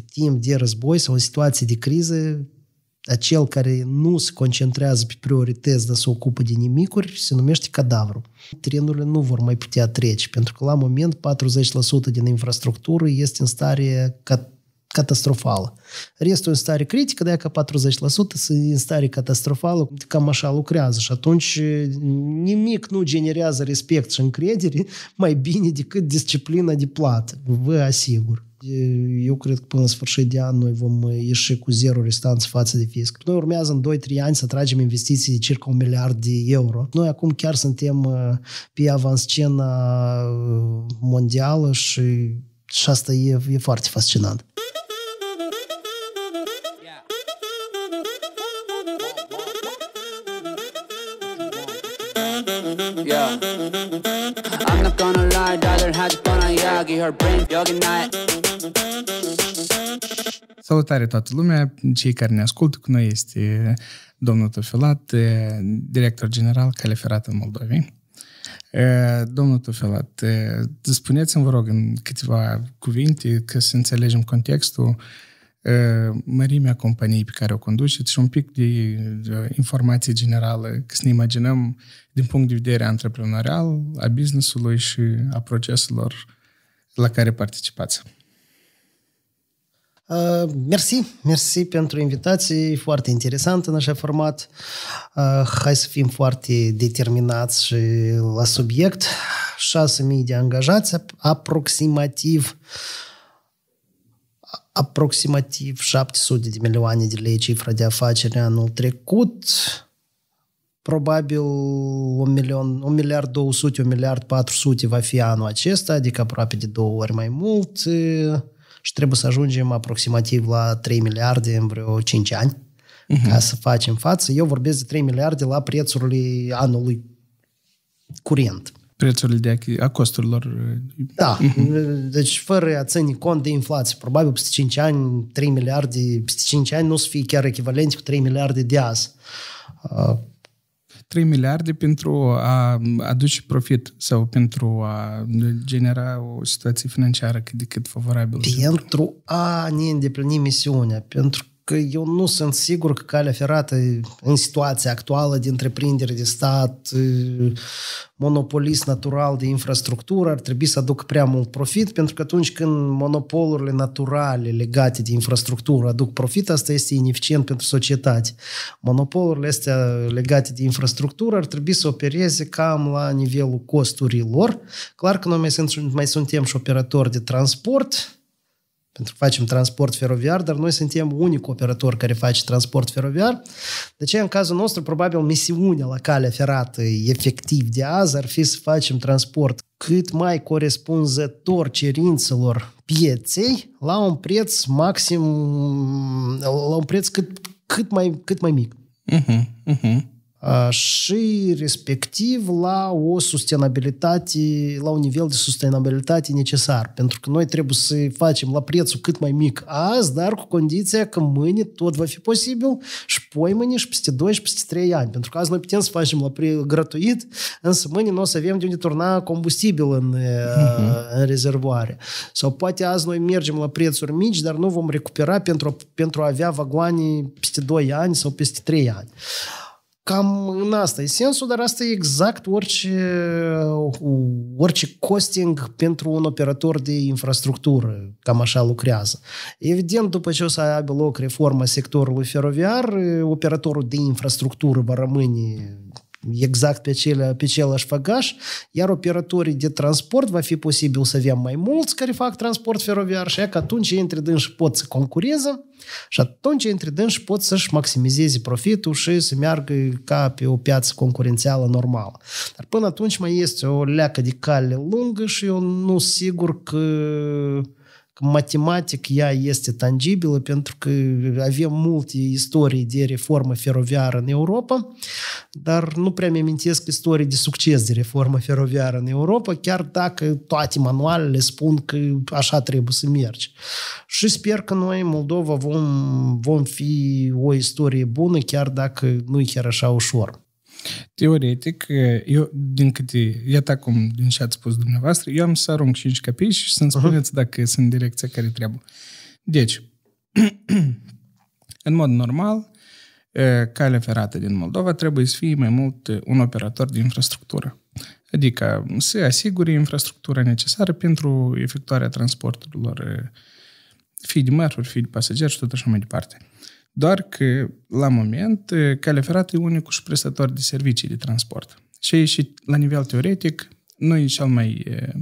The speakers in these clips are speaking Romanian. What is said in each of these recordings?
timp de război sau în situații de criză, acel care nu se concentrează pe priorități, dar se ocupă de nimicuri, se numește cadavru. Trenurile nu vor mai putea trece, pentru că la moment 40% din infrastructură este în stare cat- catastrofală. Restul în stare critică, de că 40% sunt în stare catastrofală, cam așa lucrează și atunci nimic nu generează respect și încredere mai bine decât disciplina de plată, vă asigur eu cred că până la sfârșit de an noi vom uh, ieși cu zero restanță față de fisc. Noi urmează în 2-3 ani să tragem investiții de circa un miliard de euro. Noi acum chiar suntem uh, pe avanscena uh, mondială și, și asta e, e foarte fascinant. Yeah. I'm not gonna lie, 다들 하지 on yagi, Her brain yogi night. Salutare toată lumea, cei care ne ascultă cu noi este domnul Tofilat, director general Califerat în Moldovei. Domnul Tofilat, spuneți-mi, vă rog, în câteva cuvinte, ca să înțelegem contextul, mărimea companiei pe care o conduceți și un pic de informație generală, că să ne imaginăm din punct de vedere antreprenorial, a business-ului și a proceselor la care participați. Uh, mersi, mersi pentru invitații, foarte interesant în așa format. Uh, hai să fim foarte determinați și la subiect. 6.000 de angajați, aproximativ aproximativ 700 de milioane de lei cifra de afaceri anul trecut, probabil 1, milion, 1 miliard 200, 1 miliard 400 va fi anul acesta, adică aproape de două ori mai mult și trebuie să ajungem aproximativ la 3 miliarde în vreo 5 ani uh-huh. ca să facem față. Eu vorbesc de 3 miliarde la prețurile anului curent. Prețurile de a, a costurilor. Da, uh-huh. deci fără a ține cont de inflație. Probabil peste 5 ani, 3 miliarde, peste 5 ani nu o să fie chiar echivalent cu 3 miliarde de azi. Uh, 3 miliarde pentru a aduce profit sau pentru a genera o situație financiară cât de cât favorabilă. Pentru a ne îndeplini misiunea, pentru că eu nu sunt sigur că calea ferată în situația actuală de întreprindere de stat, monopolist natural de infrastructură, ar trebui să aducă prea mult profit, pentru că atunci când monopolurile naturale legate de infrastructură aduc profit, asta este ineficient pentru societate. Monopolurile astea legate de infrastructură ar trebui să opereze cam la nivelul costurilor. Clar că noi mai, sunt, mai suntem și operatori de transport, pentru că facem transport feroviar, dar noi suntem unic operator care face transport feroviar. De ce în cazul nostru, probabil, misiunea la calea ferată efectiv de azi ar fi să facem transport cât mai corespunzător cerințelor pieței la un preț maxim, la un preț cât, cât, mai, cât mai mic. Uh-huh, uh-huh și respectiv la o sustenabilitate, la un nivel de sustenabilitate necesar. Pentru că noi trebuie să facem la prețul cât mai mic azi, dar cu condiția că mâine tot va fi posibil și poi mâine și peste 2 și peste 3 ani. Pentru că azi noi putem să facem la pre- gratuit, însă mâine nu o să avem de unde turna combustibil în, uh-huh. în rezervoare. Sau poate azi noi mergem la prețuri mici, dar nu vom recupera pentru, pentru a avea vagoane peste 2 ani sau peste 3 ani cam în asta e sensul, dar asta e exact orice, orice costing pentru un operator de infrastructură, cam așa lucrează. Evident, după ce o să aibă loc reforma sectorului feroviar, operatorul de infrastructură va rămâne exact pe, acele, pe același făgaș, iar operatorii de transport va fi posibil să avem mai mulți care fac transport feroviar și că atunci între dânși pot să concureze și atunci între dânși pot să-și maximizeze profitul și să meargă ca pe o piață concurențială normală. Dar până atunci mai este o leacă de cale lungă și eu nu sigur că matematic ea este tangibilă pentru că avem multe istorii de reformă feroviară în Europa, dar nu prea mi-amintesc istorii de succes de reformă feroviară în Europa, chiar dacă toate manualele spun că așa trebuie să mergi. Și sper că noi, Moldova, vom, vom fi o istorie bună, chiar dacă nu e chiar așa ușor. Teoretic, eu, din câte, iată acum, din ce ați spus dumneavoastră, eu am să arunc 5 capii și să-mi spuneți uh-huh. dacă sunt în direcția care trebuie. Deci, în mod normal, calea ferată din Moldova trebuie să fie mai mult un operator de infrastructură. Adică să asigure infrastructura necesară pentru efectuarea transporturilor fie de mărfuri, fie de pasageri și tot așa mai departe. Doar că, la moment, calea ferată e unicul și prestator de servicii de transport. Și, și la nivel teoretic, nu e cel mai e,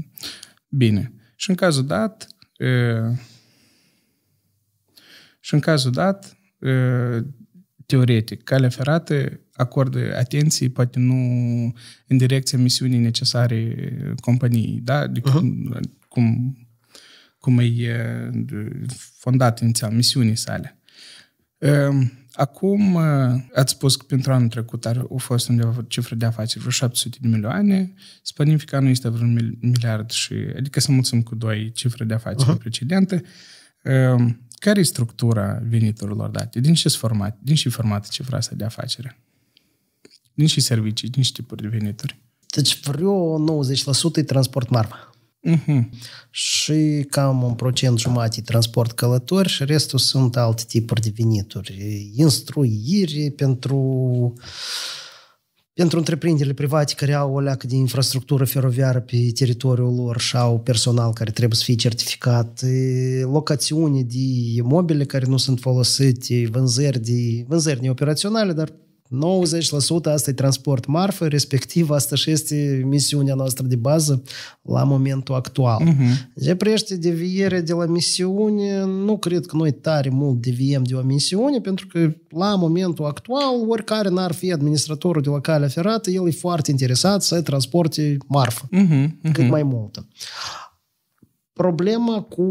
bine. Și în cazul dat, e, și în cazul dat, e, teoretic, calea ferată acordă atenție, poate nu în direcția misiunii necesare companiei, da? De cum, uh-huh. cum, cum e fondat inițial misiunii sale. Ehm, acum, uh, ați spus că pentru anul trecut ar a fost undeva o cifră de afaceri, vreo 700 de milioane, spunem că nu este vreun miliard și, adică să mulțim cu doi cifre de afaceri uh-huh. precedente. Ehm, care e structura veniturilor date? Din ce format, din ce format cifra asta de afacere? Din ce servicii, din ce tipuri de venituri? Deci vreo 90% e transport marfă. Uh-huh. Și cam un procent jumate transport călători și restul sunt alte tipuri de venituri. Instruiri pentru pentru întreprinderile private care au o leacă de infrastructură feroviară pe teritoriul lor și au personal care trebuie să fie certificat, locațiuni de imobile care nu sunt folosite, vânzări, de, vânzări neoperaționale, dar 90% asta e transport marfă, respectiv asta și este misiunea noastră de bază la momentul actual. Uh-huh. De prește de la misiune, nu cred că noi tare mult deviem de o misiune, pentru că la momentul actual, oricare n-ar fi administratorul de la calea ferată, el e foarte interesat să transporte marfă uh-huh. Uh-huh. cât mai multă. Problema cu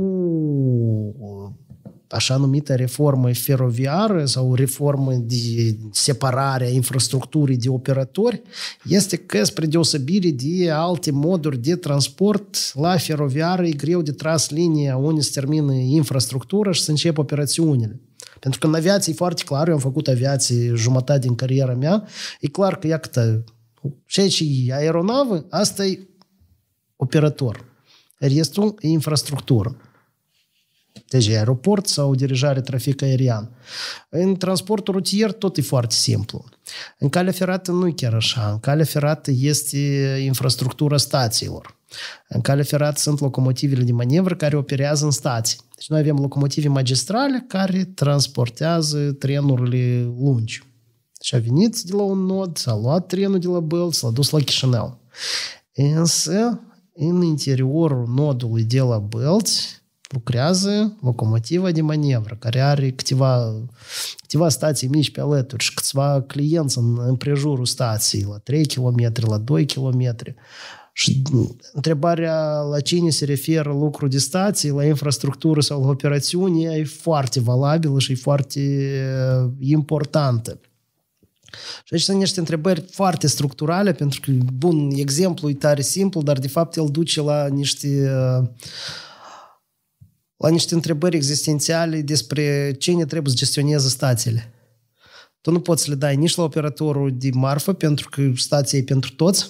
așa numită reformă feroviară sau reformă de separare a infrastructurii de operatori este că, spre deosebire de alte moduri de transport, la feroviară e greu de tras linia unde se termină infrastructura și se începe operațiunile. Pentru că în aviație e foarte clar, eu am făcut aviație jumătate din cariera mea, e clar că, iată, ceea ce e aeronavă, asta e operator. Restul e infrastructură. Deci aeroport sau dirijare trafic aerian. În transportul rutier tot e foarte simplu. În calea ferată nu e chiar așa. În calea ferată este infrastructura stațiilor. În cale ferată sunt locomotivele de manevră care operează în stații. Deci noi avem locomotive magistrale care transportează trenurile lungi. Și a venit de la un nod, s-a luat trenul de la Bălți, l-a dus la Chișinău. Însă, în interiorul nodului de la Bălți, lucrează locomotiva de manevră, care are câteva, câteva stații mici pe alături și câțiva clienți în, în stației, la 3 km, la 2 km. Și întrebarea la cine se referă lucrul de stații, la infrastructură sau la operațiuni, e foarte valabilă și e foarte uh, importantă. Și aici sunt niște întrebări foarte structurale, pentru că, bun, exemplu e tare simplu, dar de fapt el duce la niște uh, la niște întrebări existențiale despre cine trebuie să gestioneze stațiile. Tu nu poți să le dai nici la operatorul de marfă, pentru că stația e pentru toți,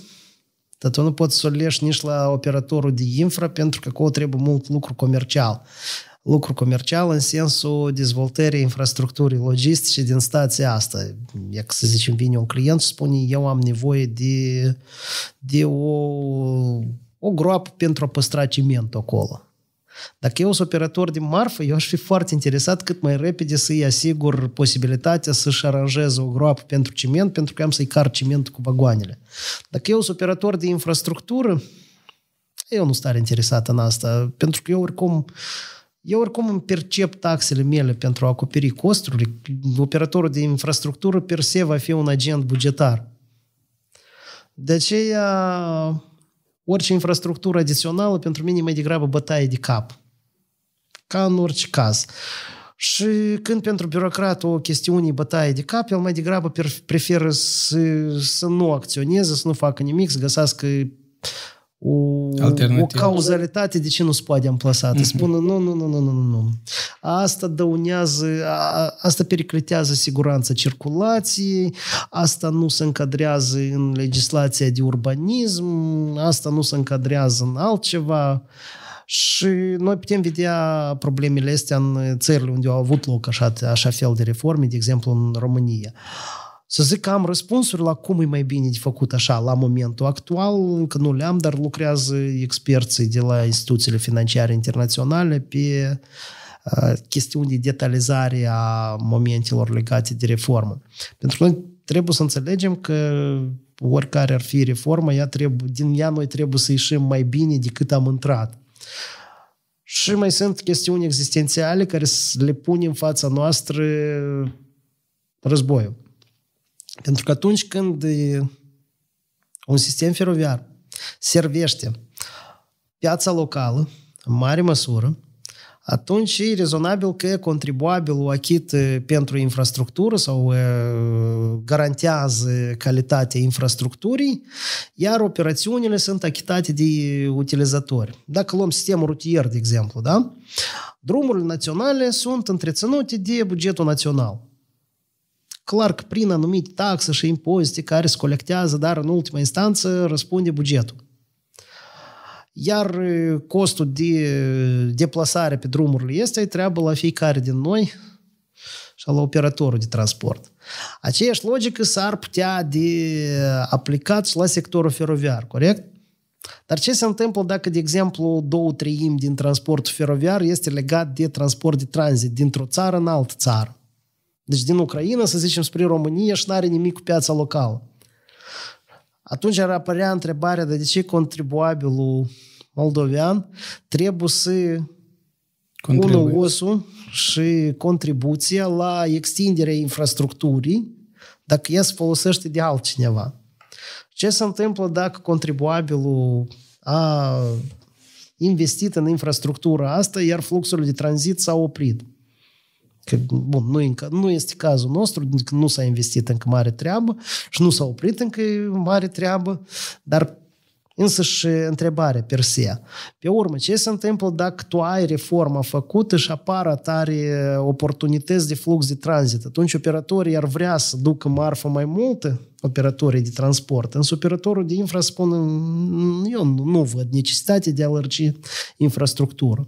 dar tu nu poți să le lești nici la operatorul de infra, pentru că acolo trebuie mult lucru comercial. Lucru comercial în sensul dezvoltării infrastructurii logistice din stația asta. E să zicem, vine un client și spune, eu am nevoie de, de o, o groapă pentru a păstra cimentul acolo dacă eu sunt operator de marfă, eu aș fi foarte interesat cât mai repede să-i asigur posibilitatea să-și aranjeze o groapă pentru ciment, pentru că am să-i car ciment cu vagoanele. Dacă eu sunt operator de infrastructură, eu nu stare interesat în asta, pentru că eu oricum eu oricum îmi percep taxele mele pentru a acoperi costurile. Operatorul de infrastructură per se va fi un agent bugetar. De aceea orice infrastructură adițională pentru mine e mai degrabă bătaie de cap. Ca în orice caz. Și când pentru birocrat o chestiune bătaie de cap, el mai degrabă preferă să, să nu acționeze, să nu facă nimic, să găsească o, o cauzalitate de ce mhm. nu se poate amplasată. Spună, nu, nu, nu, nu, nu, nu. Asta dăunează, asta periclitează siguranța circulației, asta nu se încadrează în legislația de urbanism, asta nu se încadrează în altceva. Și noi putem vedea problemele astea în țările unde au avut loc așa, așa fel de reforme, de exemplu în România. Uh, să zic că am răspunsuri la cum e mai bine de făcut așa la momentul actual, încă nu le-am, dar lucrează experții de la instituțiile financiare internaționale pe uh, chestiuni de detalizare a momentelor legate de reformă. Pentru că trebuie să înțelegem că oricare ar fi reformă, ea trebuie, din ea noi trebuie să ieșim mai bine decât am intrat. Și mai sunt chestiuni existențiale care le punem în fața noastră războiul. Pentru că atunci când un sistem feroviar servește piața locală, în mare măsură, atunci e rezonabil că contribuabilul achit pentru infrastructură sau garantează calitatea infrastructurii, iar operațiunile sunt achitate de utilizatori. Dacă luăm sistemul rutier, de exemplu, da? drumurile naționale sunt întreținute de bugetul național clar că prin anumite taxe și impozite care se colectează, dar în ultima instanță răspunde bugetul. Iar costul de deplasare pe drumurile este treabă la fiecare din noi și la operatorul de transport. Aceeași logică s-ar putea de aplicat și la sectorul feroviar, corect? Dar ce se întâmplă dacă, de exemplu, două treimi din transportul feroviar este legat de transport de tranzit dintr-o țară în altă țară? Deci din Ucraina, să zicem, spre România și nu are nimic cu piața locală. Atunci ar apărea întrebarea de, de ce contribuabilul moldovean trebuie să pună osul și contribuția la extinderea infrastructurii dacă ea se folosește de altcineva. Ce se întâmplă dacă contribuabilul a investit în infrastructura asta, iar fluxurile de tranzit s au oprit? Că, bun, nu, e, nu este cazul nostru, că adică nu s-a investit încă mare treabă și nu s-a oprit încă mare treabă, dar însă și întrebare per se. Pe urmă, ce se întâmplă dacă tu ai reforma făcută și apar tare oportunități de flux de tranzit? Atunci operatorii ar vrea să ducă marfă mai multă, operatorii de transport, însă operatorul de infra spune eu nu, nu văd necesitatea de a lărgi infrastructură.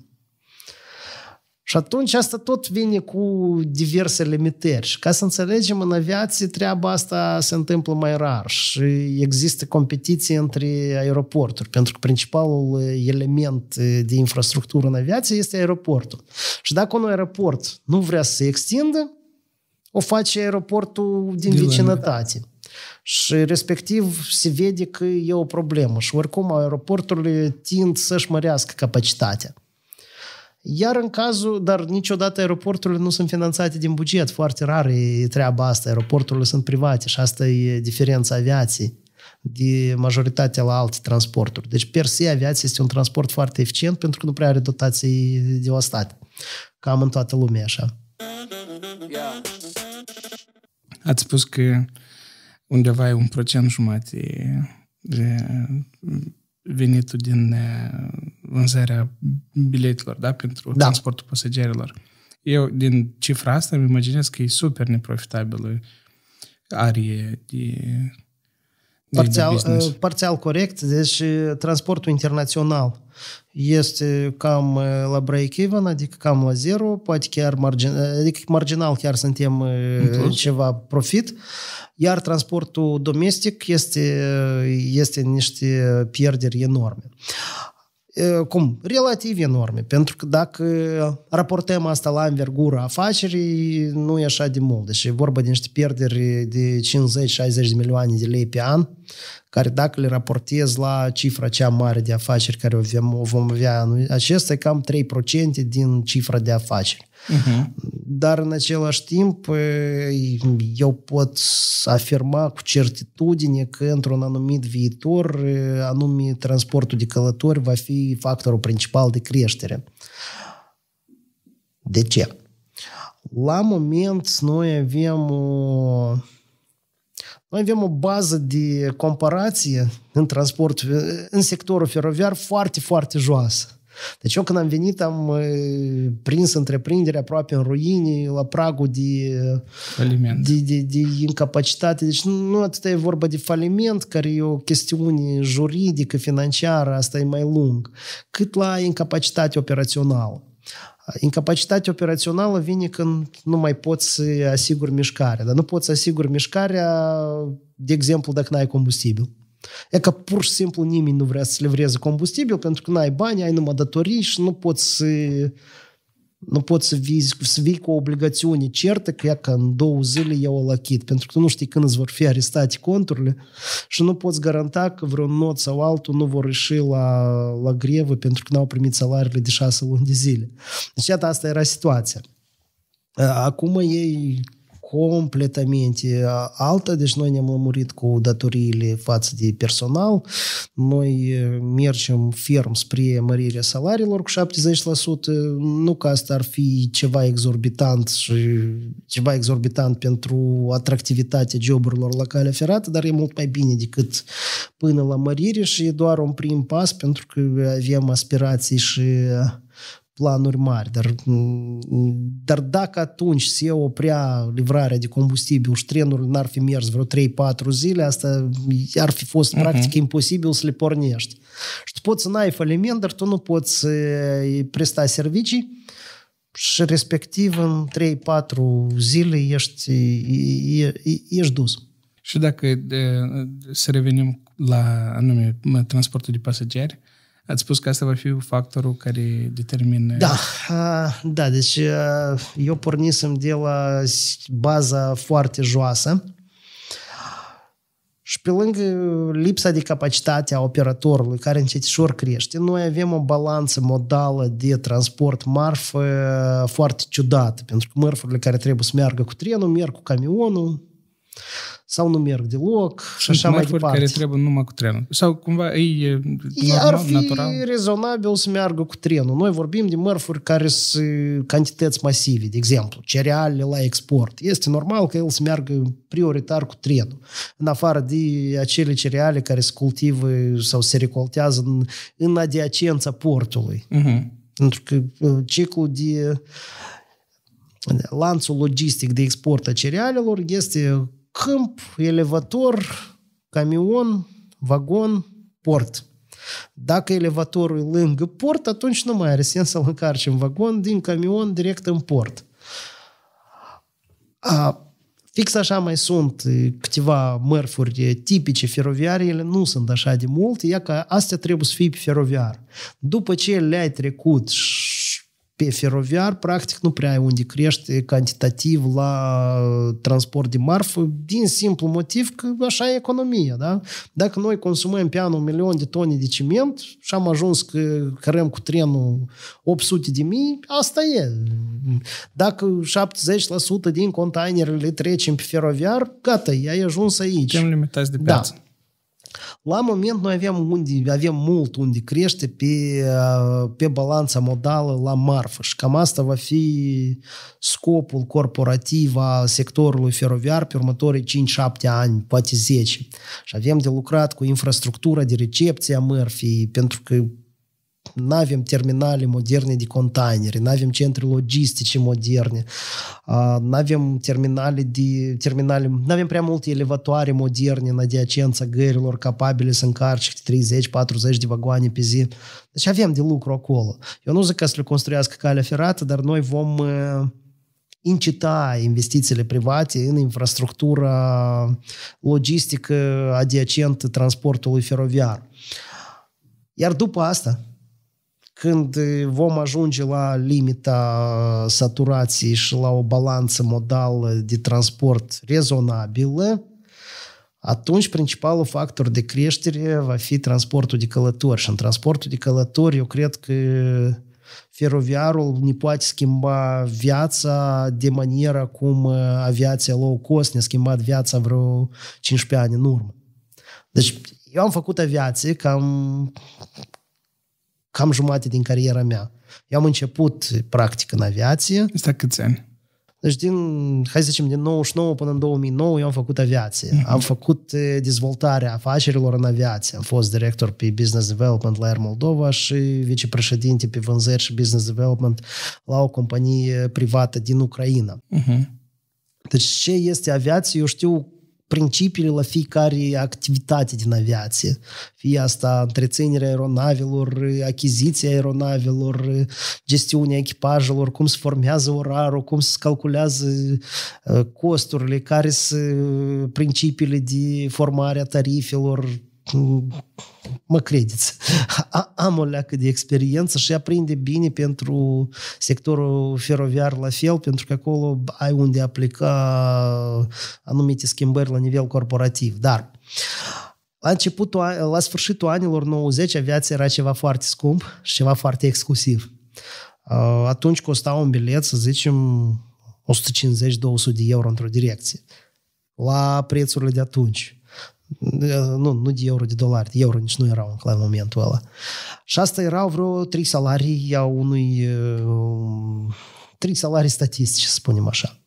Și atunci asta tot vine cu diverse limitări. Și ca să înțelegem în aviație, treaba asta se întâmplă mai rar și există competiție între aeroporturi, pentru că principalul element de infrastructură în aviație este aeroportul. Și dacă un aeroport nu vrea să se extindă, o face aeroportul din vicinătate. vecinătate. Și respectiv se vede că e o problemă și oricum aeroporturile tind să-și mărească capacitatea. Iar în cazul, dar niciodată aeroporturile nu sunt finanțate din buget, foarte rar e treaba asta, aeroporturile sunt private și asta e diferența aviației de majoritatea la alte transporturi. Deci, per se, aviația este un transport foarte eficient pentru că nu prea are dotații de stat. Cam în toată lumea așa. Ați spus că undeva e un procent jumate de venitul din vânzarea biletelor, da, pentru da. transportul pasagerilor. Eu, din cifra asta, îmi imaginez că e super neprofitabilă arie de Parțial, uh, parțial corect, deci uh, transportul internațional este cam uh, la break-even, adică cam la zero, poate chiar marginal, adică marginal chiar suntem Înțeles. ceva profit, iar transportul domestic este, este niște pierderi enorme. Э, cum, relative enorme, pentru că dacă raportăm asta la învergura afacerii, nu e așa de mult. Deci e vorba de niște pierderi de 50-60 de milioane de lei pe an, care dacă le raportez la cifra cea mare de afaceri care o vom avea anul acesta, e cam 3% din cifra de afaceri. Uh-huh. Dar în același timp eu pot afirma cu certitudine că într-un anumit viitor anume transportul de călători va fi factorul principal de creștere. De ce? La moment noi avem o noi avem o bază de comparație în transport, în sectorul feroviar foarte, foarte joasă. Deci eu când am venit am uh, prins întreprindere aproape în ruine, la pragul de, faliment. de, de, de incapacitate. Deci nu atât e vorba de faliment, care e o chestiune juridică, financiară, asta e mai lung, cât la incapacitate operațională. Incapacitatea operațională vine când nu mai poți să asiguri mișcarea, dar nu poți să asiguri mișcarea, de exemplu, dacă n-ai combustibil. E că pur și simplu nimeni nu vrea să livreze combustibil pentru că n-ai bani, ai numai datorii și nu poți să nu poți să vii, să vii cu o obligațiune certă că, că în două zile eu o lachit, pentru că tu nu știi când îți vor fi arestate conturile și nu poți garanta că vreun not sau altul nu vor ieși la, la grevă pentru că n-au primit salariile de șase luni de zile. Deci, iată, asta era situația. Acum ei completamente altă, deci noi ne-am lămurit cu datoriile față de personal, noi mergem ferm spre mărirea salariilor cu 70%, nu că asta ar fi ceva exorbitant și ceva exorbitant pentru atractivitatea joburilor locale ferată, dar e mult mai bine decât până la mărire și e doar un prim pas pentru că avem aspirații și planuri mari, dar, dar dacă atunci se oprea livrarea de combustibil și trenul n-ar fi mers vreo 3-4 zile, asta ar fi fost uh-huh. practic imposibil să le pornești. Și tu poți să n-ai faliment, dar tu nu poți presta servicii și respectiv în 3-4 zile ești, e, ești dus. Și dacă de, să revenim la anume transportul de pasageri, uh, Ați spus că asta va fi factorul care determină... Da, da, deci eu pornisem de la baza foarte joasă și pe lângă lipsa de capacitate a operatorului, care încetișor crește, noi avem o balanță modală de transport marfă foarte ciudată, pentru că mărfurile care trebuie să meargă cu trenul, merg cu camionul, sau nu merg deloc Sunt și așa mai departe. care trebuie numai cu trenul. Sau cumva e, e normal, Ar fi natural. rezonabil să meargă cu trenul. Noi vorbim de mărfuri care sunt cantități masive, de exemplu, cereale la export. Este normal că el să meargă prioritar cu trenul. În afară de acele cereale care se cultivă sau se recoltează în, în adiacența portului. Uh-huh. Pentru că uh, ciclul de lanțul logistic de export a cerealelor este câmp, elevator, camion, vagon, port. Dacă elevatorul e lângă port, atunci nu mai are sens să-l încarci în vagon, din camion, direct în port. A, fix așa mai sunt câteva mărfuri tipice feroviare, ele nu sunt așa de multe, ea că astea trebuie să fie pe feroviar. După ce le-ai trecut și pe feroviar, practic, nu prea ai unde crește cantitativ la transport de marfă, din simplu motiv că așa e economia, da? Dacă noi consumăm pe an un milion de tone de ciment și am ajuns că cărăm cu trenul 800 de mii, asta e. Dacă 70% din containerele trecem pe feroviar, gata, ai ajuns aici. Suntem limitați de piață. Da. La moment noi avem, unde, avem mult unde crește pe, pe balanța modală la marfă și cam asta va fi scopul corporativ a sectorului feroviar pe următorii 5-7 ani, poate 10. Și avem de lucrat cu infrastructura de recepție a mărfii, pentru că nu avem terminale moderne de containere, nu avem centre logistice moderne, nu avem terminale de terminale, nu avem prea multe elevatoare moderne în adiacența gărilor capabile să încarce 30-40 de vagoane pe zi. Deci avem de lucru acolo. Eu nu zic că să le construiască calea ferată, dar noi vom incita investițiile private în infrastructura logistică adiacentă transportului feroviar. Iar după asta, când uh, vom ajunge la limita uh, saturației și la o balanță modală de transport rezonabilă, atunci principalul factor de creștere va fi transportul de călători. Și în transportul de călători, eu cred că feroviarul ne poate schimba viața de maniera cum uh, aviația low cost ne-a schimbat viața vreo 15 ani în urmă. Deci eu am făcut aviație cam cam jumate din cariera mea. Eu am început, practic, în aviație. Asta câți ani? Deci din, hai să zicem, din 99 până în 2009 eu am făcut aviație. Mm-hmm. Am făcut dezvoltarea afacerilor în aviație. Am fost director pe Business Development la Air Moldova și vicepreședinte pe vânzări și Business Development la o companie privată din Ucraina. Mm-hmm. Deci ce este aviație, eu știu principiile la fiecare activitate din aviație. Fie asta întreținerea aeronavelor, achiziția aeronavelor, gestiunea echipajelor, cum se formează orarul, cum se calculează ă, costurile, care sunt principiile de formare a tarifelor, mă credeți, am o leacă de experiență și aprinde bine pentru sectorul feroviar la fel, pentru că acolo ai unde aplica anumite schimbări la nivel corporativ. Dar la, începutul, la sfârșitul anilor 90 aviația era ceva foarte scump și ceva foarte exclusiv. Atunci costa un bilet, să zicem, 150-200 de euro într-o direcție. La prețurile de atunci nu, nu de euro, de dolari, de euro nici nu erau la momentul ăla. Și asta erau vreo trei salarii a unui, trei salarii statistice, să spunem așa.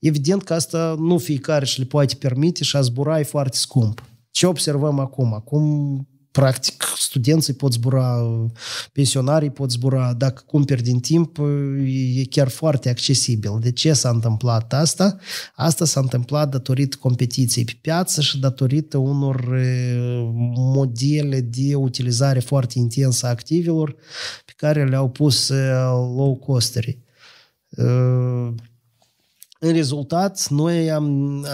Evident că asta nu fiecare și le poate permite și a zbura e foarte scump. Ce observăm acum? Acum practic, studenții pot zbura, pensionarii pot zbura, dacă cumperi din timp, e chiar foarte accesibil. De ce s-a întâmplat asta? Asta s-a întâmplat datorită competiției pe piață și datorită unor modele de utilizare foarte intensă a activelor pe care le-au pus low costeri. În rezultat, noi am,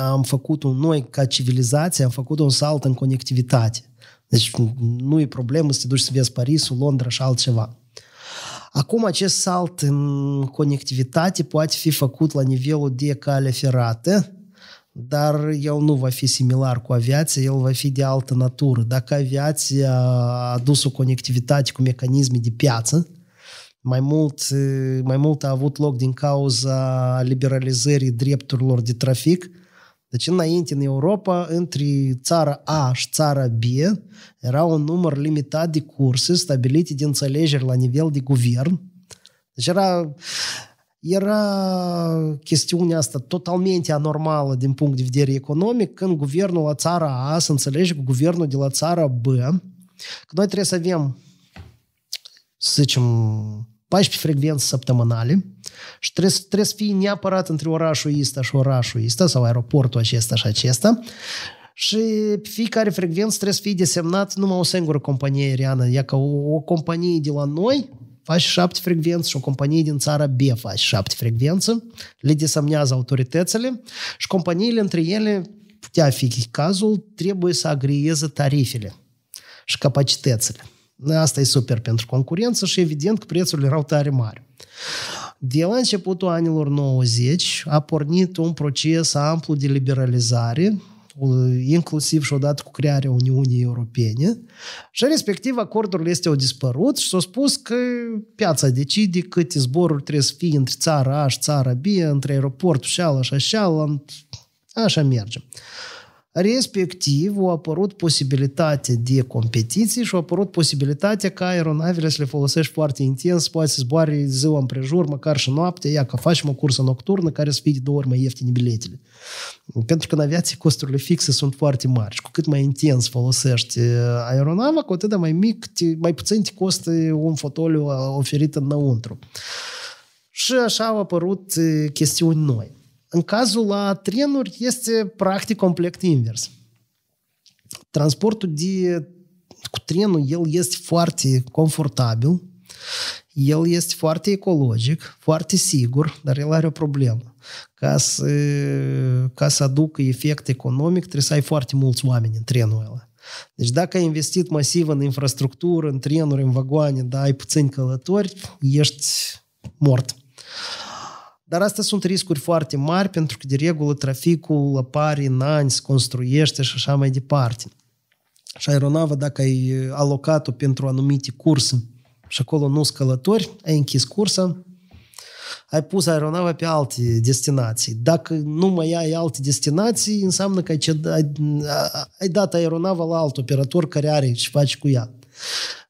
am făcut un, noi ca civilizație am făcut un salt în conectivitate. Deci nu e problemă să te duci să vezi Parisul, Londra și altceva. Acum acest salt în conectivitate poate fi făcut la nivelul de cale ferată, dar el nu va fi similar cu aviația, el va fi de altă natură. Dacă aviația a adus o conectivitate cu mecanisme de piață, mai mult, mai mult a avut loc din cauza liberalizării drepturilor de trafic, deci înainte în Europa, între țara A și țara B, era un număr limitat de curse stabilite din înțelegeri la nivel de guvern. Deci era, era chestiunea asta totalmente anormală din punct de vedere economic când guvernul la țara A se înțelege cu guvernul de la țara B. Că noi trebuie să avem, să zicem, 14 frecvențe săptămânale, și trebuie, trebuie să fii neapărat între orașul ăsta și orașul ăsta sau aeroportul acesta și acesta și fiecare frecvență trebuie să fie desemnat numai o singură companie aeriană. ea ca o, o companie de la noi face șapte frecvențe și o companie din țara B face șapte frecvențe, le desemnează autoritățile și companiile între ele, putea fi cazul, trebuie să agrieze tarifele și capacitățile. Asta e super pentru concurență și evident că prețurile erau tare mari. De la începutul anilor 90 a pornit un proces amplu de liberalizare, inclusiv și odată cu crearea Uniunii Europene și respectiv acordurile este au dispărut și s-a spus că piața decide câte zboruri trebuie să fie între țara A și țara B, între aeroportul și ala și așa, așa mergem. Respectiv, au apărut posibilitatea de competiții și au apărut posibilitatea ca aeronavele să le folosești foarte intens, poate să zboare ziua împrejur, măcar și noaptea, ia că facem o cursă nocturnă care să fie de două ori mai ieftine biletele. Pentru că în aviație costurile fixe sunt foarte mari și cu cât mai intens folosești aeronava, cu atât mai mic, mai puțin te costă un fotoliu oferit înăuntru. Și așa au apărut chestiuni noi. În cazul la trenuri este practic complet invers. Transportul de, cu trenul, el este foarte confortabil, el este foarte ecologic, foarte sigur, dar el are o problemă. Ca să, ca să aducă efect economic, trebuie să ai foarte mulți oameni în trenul ăla. Deci dacă ai investit masiv în infrastructură, în trenuri, în vagoane, dar ai puțini călători, ești mort. Uh, dar astea sunt riscuri foarte mari pentru că de regulă traficul apare în ani, se construiește și așa mai departe. Și aeronava, dacă ai alocat-o pentru anumite curse și acolo nu scălători, ai închis cursa, ai pus aeronava pe alte destinații. Dacă nu mai ai alte destinații, înseamnă că ai, ai, ai dat aeronava la alt operator care are și face cu ea.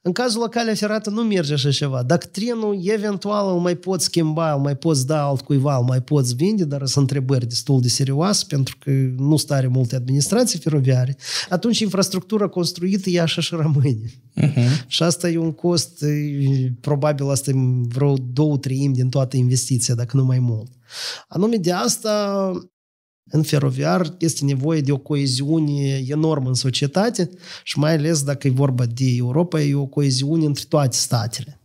În cazul la calea ferată nu merge așa ceva. Dacă trenul, eventual, îl mai poți schimba, îl mai poți da altcuiva, îl mai poți vinde, dar sunt întrebări destul de serioase, pentru că nu stare multe administrații feroviare, atunci infrastructura construită e așa și rămâne. Uh-huh. Și asta e un cost, probabil asta e vreo două treimi din toată investiția, dacă nu mai mult. Anume de asta, în feroviar este nevoie de o coeziune enormă în societate și mai ales dacă e vorba de Europa, e o coeziune între toate statele.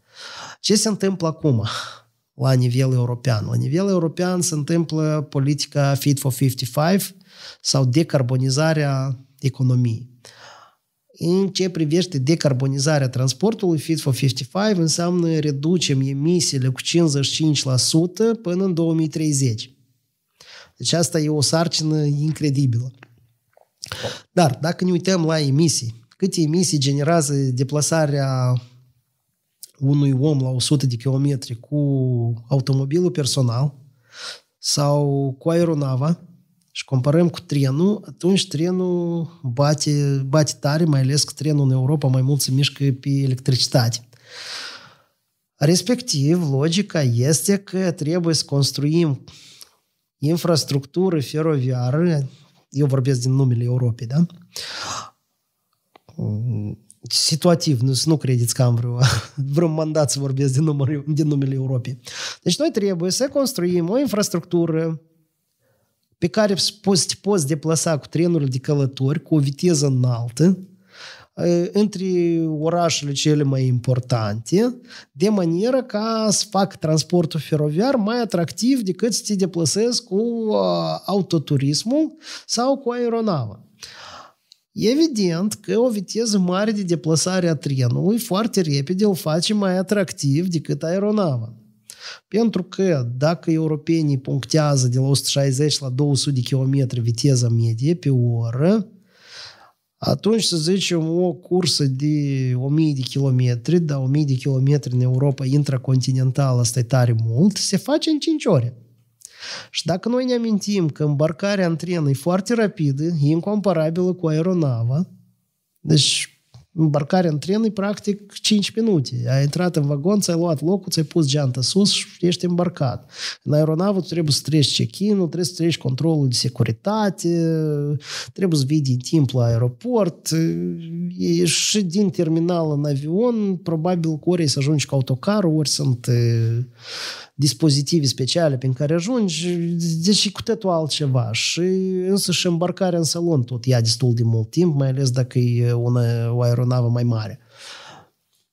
Ce se întâmplă acum la nivel european? La nivel european se întâmplă politica Fit for 55 sau decarbonizarea economiei. În ce privește decarbonizarea transportului, Fit for 55 înseamnă reducem emisiile cu 55% până în 2030. Deci asta e o sarcină incredibilă. Dar dacă ne uităm la emisii, câte emisii generează deplasarea unui om la 100 de kilometri cu automobilul personal sau cu aeronava și comparăm cu trenul, atunci trenul bate, bate tare, mai ales că trenul în Europa mai mult se mișcă pe electricitate. Respectiv, logica este că trebuie să construim infrastructură feroviară, eu vorbesc din numele Europei, da? situativ, nu, nu credeți că am vreo, vreun mandat să vorbesc din, număr, din numele Europei. Deci noi trebuie să construim o infrastructură pe care poți, poți deplasa cu trenuri de călători cu o viteză înaltă, Ă, între orașele cele mai importante, de manieră ca să fac transportul feroviar mai atractiv decât să te deplasezi cu ă, autoturismul sau cu aeronavă. Evident că o viteză mare de deplasare a trenului foarte repede îl face mai atractiv decât aeronava. Pentru că dacă europenii punctează de la 160 la 200 de km viteza medie pe oră, atunci, să zicem, o cursă de 1000 de kilometri, dar 1000 de kilometri în Europa intracontinentală, asta e tare mult, se face în 5 ore. Și dacă noi ne amintim că îmbarcarea în tren e foarte rapidă, e incomparabilă cu aeronava, deci Îmbarcare în tren e practic 5 minute. A intrat în vagon, ți-ai luat locul, ți-ai pus geanta sus și ești îmbarcat. În aeronavă trebuie să treci check-in-ul, trebuie să treci controlul de securitate, trebuie să vii din timp la aeroport și din terminal în avion probabil că ori să ajungi cu autocarul, ori sunt dispozitive speciale prin care ajungi, deci e cu totul altceva. Și însă și îmbarcarea în salon tot ia destul de mult timp, mai ales dacă e una, o aeronavă mai mare.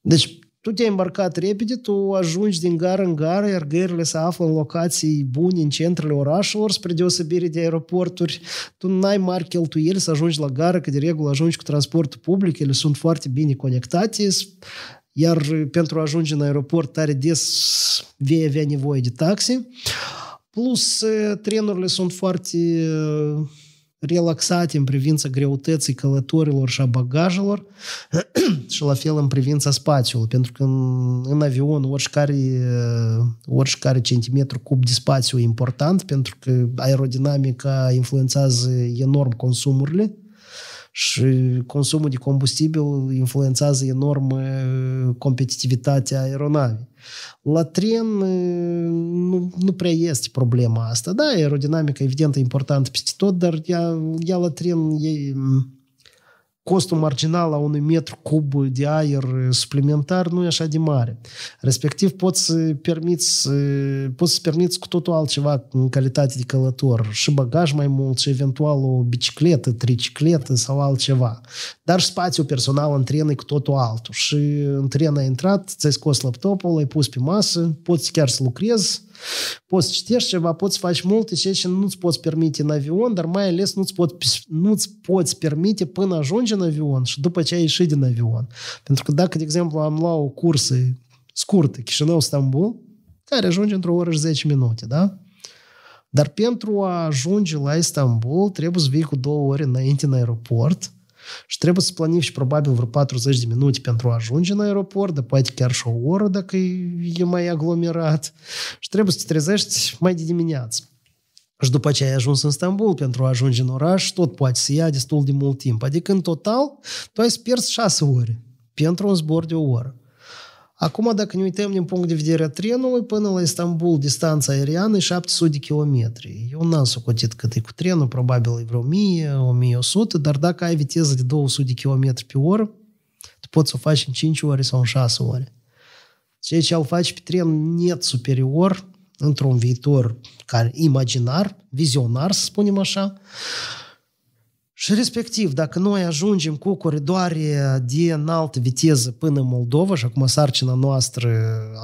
Deci tu te-ai îmbarcat repede, tu ajungi din gară în gară, iar gările se află în locații bune în centrele orașelor, spre deosebire de aeroporturi. Tu n-ai mari cheltuieli să ajungi la gară, că de regulă ajungi cu transportul public, ele sunt foarte bine conectate, iar pentru a ajunge în aeroport, tare des vei avea nevoie de taxi. Plus, trenurile sunt foarte relaxate în privința greutății călătorilor și a bagajelor și la fel în privința spațiului, pentru că în, în avion oricare, oricare centimetru cub de spațiu e important, pentru că aerodinamica influențează enorm consumurile și consumul de combustibil influențează enorm uh, competitivitatea aeronavii. La tren uh, nu, nu prea este problema asta. Da, aerodinamica evident importantă peste tot, dar ea, ea la tren e, costul marginal a unui metru cub de aer suplimentar nu e așa de mare. Respectiv, poți să permiți, poți să permiți cu totul altceva în calitate de călător. Și bagaj mai mult, și eventual o bicicletă, tricicletă sau altceva. Dar și spațiul personal în tren e cu totul altul. Și în tren ai intrat, ți-ai scos laptopul, l-ai pus pe masă, poți chiar să lucrezi, poți citești ceva, poți faci multe, ceea ce nu-ți poți permite în avion, dar mai ales nu-ți, pot, nu-ți poți permite până ajungi în avion și după ce ai ieșit din avion. Pentru că dacă, de exemplu, am luat o cursă scurtă, Chișinău-Stambul, care ajunge într-o oră și 10 minute, da? Dar pentru a ajunge la Istanbul, trebuie să vii cu două ore înainte în aeroport, și trebuie să planifici probabil vreo 40 de minute pentru a ajunge în aeroport, dar poate chiar și o oră dacă e mai aglomerat. Și trebuie să te trezești mai de dimineață. Și după ce ai ajuns în Istanbul pentru a ajunge în oraș, tot poate să ia destul de mult timp. Adică, în total, tu ai spers 6 ore pentru un zbor de o oră. Acum, dacă ne uităm din punct de vedere a trenului, până la Istanbul, distanța aeriană e 700 de km. Eu n-am socotit cât e cu trenul, probabil e vreo 1000-1100, dar dacă ai viteză de 200 de km pe oră, tu poți să o faci în 5 ore sau în 6 ore. Ceea ce au faci pe tren net superior, într-un viitor care imaginar, vizionar, să spunem așa, uh, și respectiv, dacă noi ajungem cu coridoare de înaltă viteză până în Moldova, și acum sarcina noastră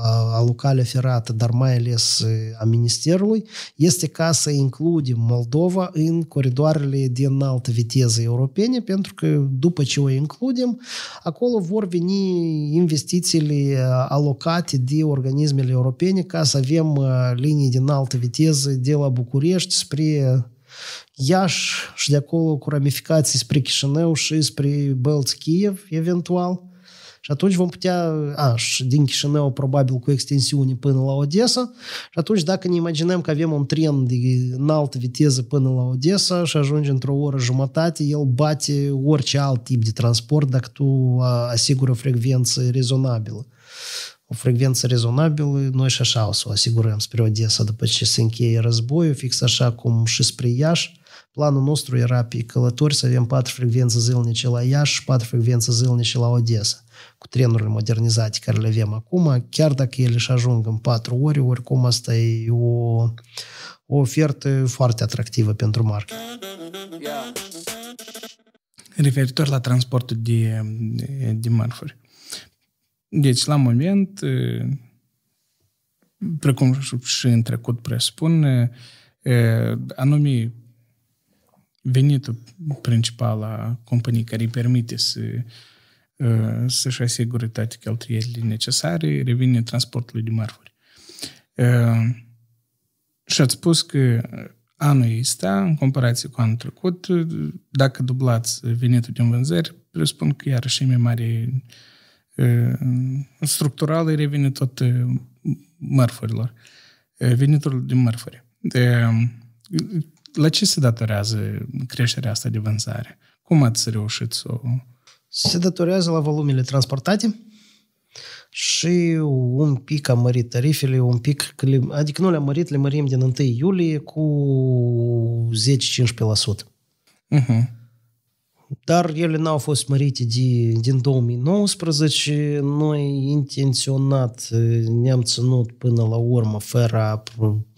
a, a locale ferată, dar mai ales a Ministerului, este ca să includem Moldova în coridoarele de înaltă viteză europene, pentru că după ce o includem, acolo vor veni investițiile alocate de organismele europene ca să avem linii de înaltă viteză de la București spre Iași și de acolo cu ramificații spre Chișinău și spre Bălți Kiev, eventual. Și atunci vom putea, a, și din Chișinău probabil cu extensiune până la Odessa. Și atunci dacă ne imaginăm că avem un tren de înaltă viteză până la Odessa și ajunge într-o oră jumătate, el bate orice alt tip de transport dacă tu asiguri o frecvență rezonabilă. O frecvență rezonabilă, noi și așa o să o asigurăm spre Odessa după ce se încheie războiul, fix așa cum și spre Iași Planul nostru era pe călători să avem patru frecvențe zilnice la Iași și patru frecvențe zilnice la Odessa, cu trenurile modernizate care le avem acum, chiar dacă ele și ajung în patru ore, oricum asta e o, o ofertă foarte atractivă pentru marca. Referitor la transportul de, de, de marfuri. Deci, la moment, precum și în trecut presupun, eh, anumii venitul principal a companiei care îi permite să ă, să-și asigure toate cheltuielile necesare, revine transportului de marfuri. Ă, și ați spus că anul ăsta, în comparație cu anul trecut, dacă dublați venitul din vânzări, presupun că iarăși e mai mare ă, structural îi revine tot marfurilor, venitul din marfuri la ce se datorează creșterea asta de vânzare? Cum ați reușit să o... Se datorează la volumele transportate și un pic am mărit tarifele, un pic, adică nu le-am mărit, le mărim din 1 iulie cu 10-15%. Uh-huh dar ele n-au fost mărite de, din 2019. Noi intenționat ne-am ținut până la urmă fără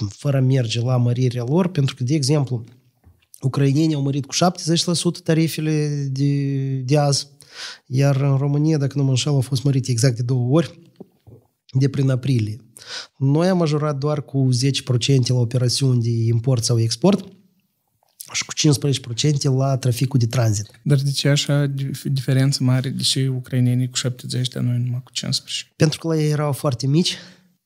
fără merge la mărirea lor, pentru că, de exemplu, ucrainienii au mărit cu 70% tarifele de, de azi, iar în România, dacă nu mă înșel, au fost mărite exact de două ori de prin aprilie. Noi am ajurat doar cu 10% la operațiuni de import sau export, și cu 15% la traficul de tranzit. Dar de ce așa diferență mare? De ce ucrainenii cu 70, de noi numai cu 15? Pentru că la ei erau foarte mici.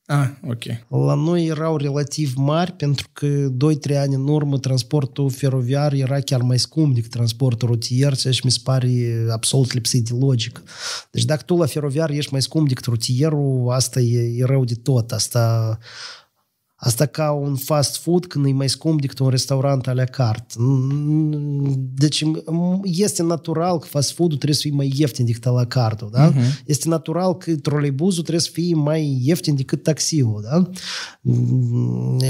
Ah, ok. La noi erau relativ mari pentru că 2-3 ani în urmă transportul feroviar era chiar mai scump decât transportul rutier, ceea ce mi se pare absolut lipsit de logică. Deci dacă tu la feroviar ești mai scump decât rutierul, asta e, e rău de tot. Asta Asta ca un fast food când e mai scump decât un restaurant a la carte. Deci este natural că fast food-ul trebuie să fie mai ieftin decât la carte, da? Uh-huh. Este natural că troleibuzul trebuie să fie mai ieftin decât taxiul, da?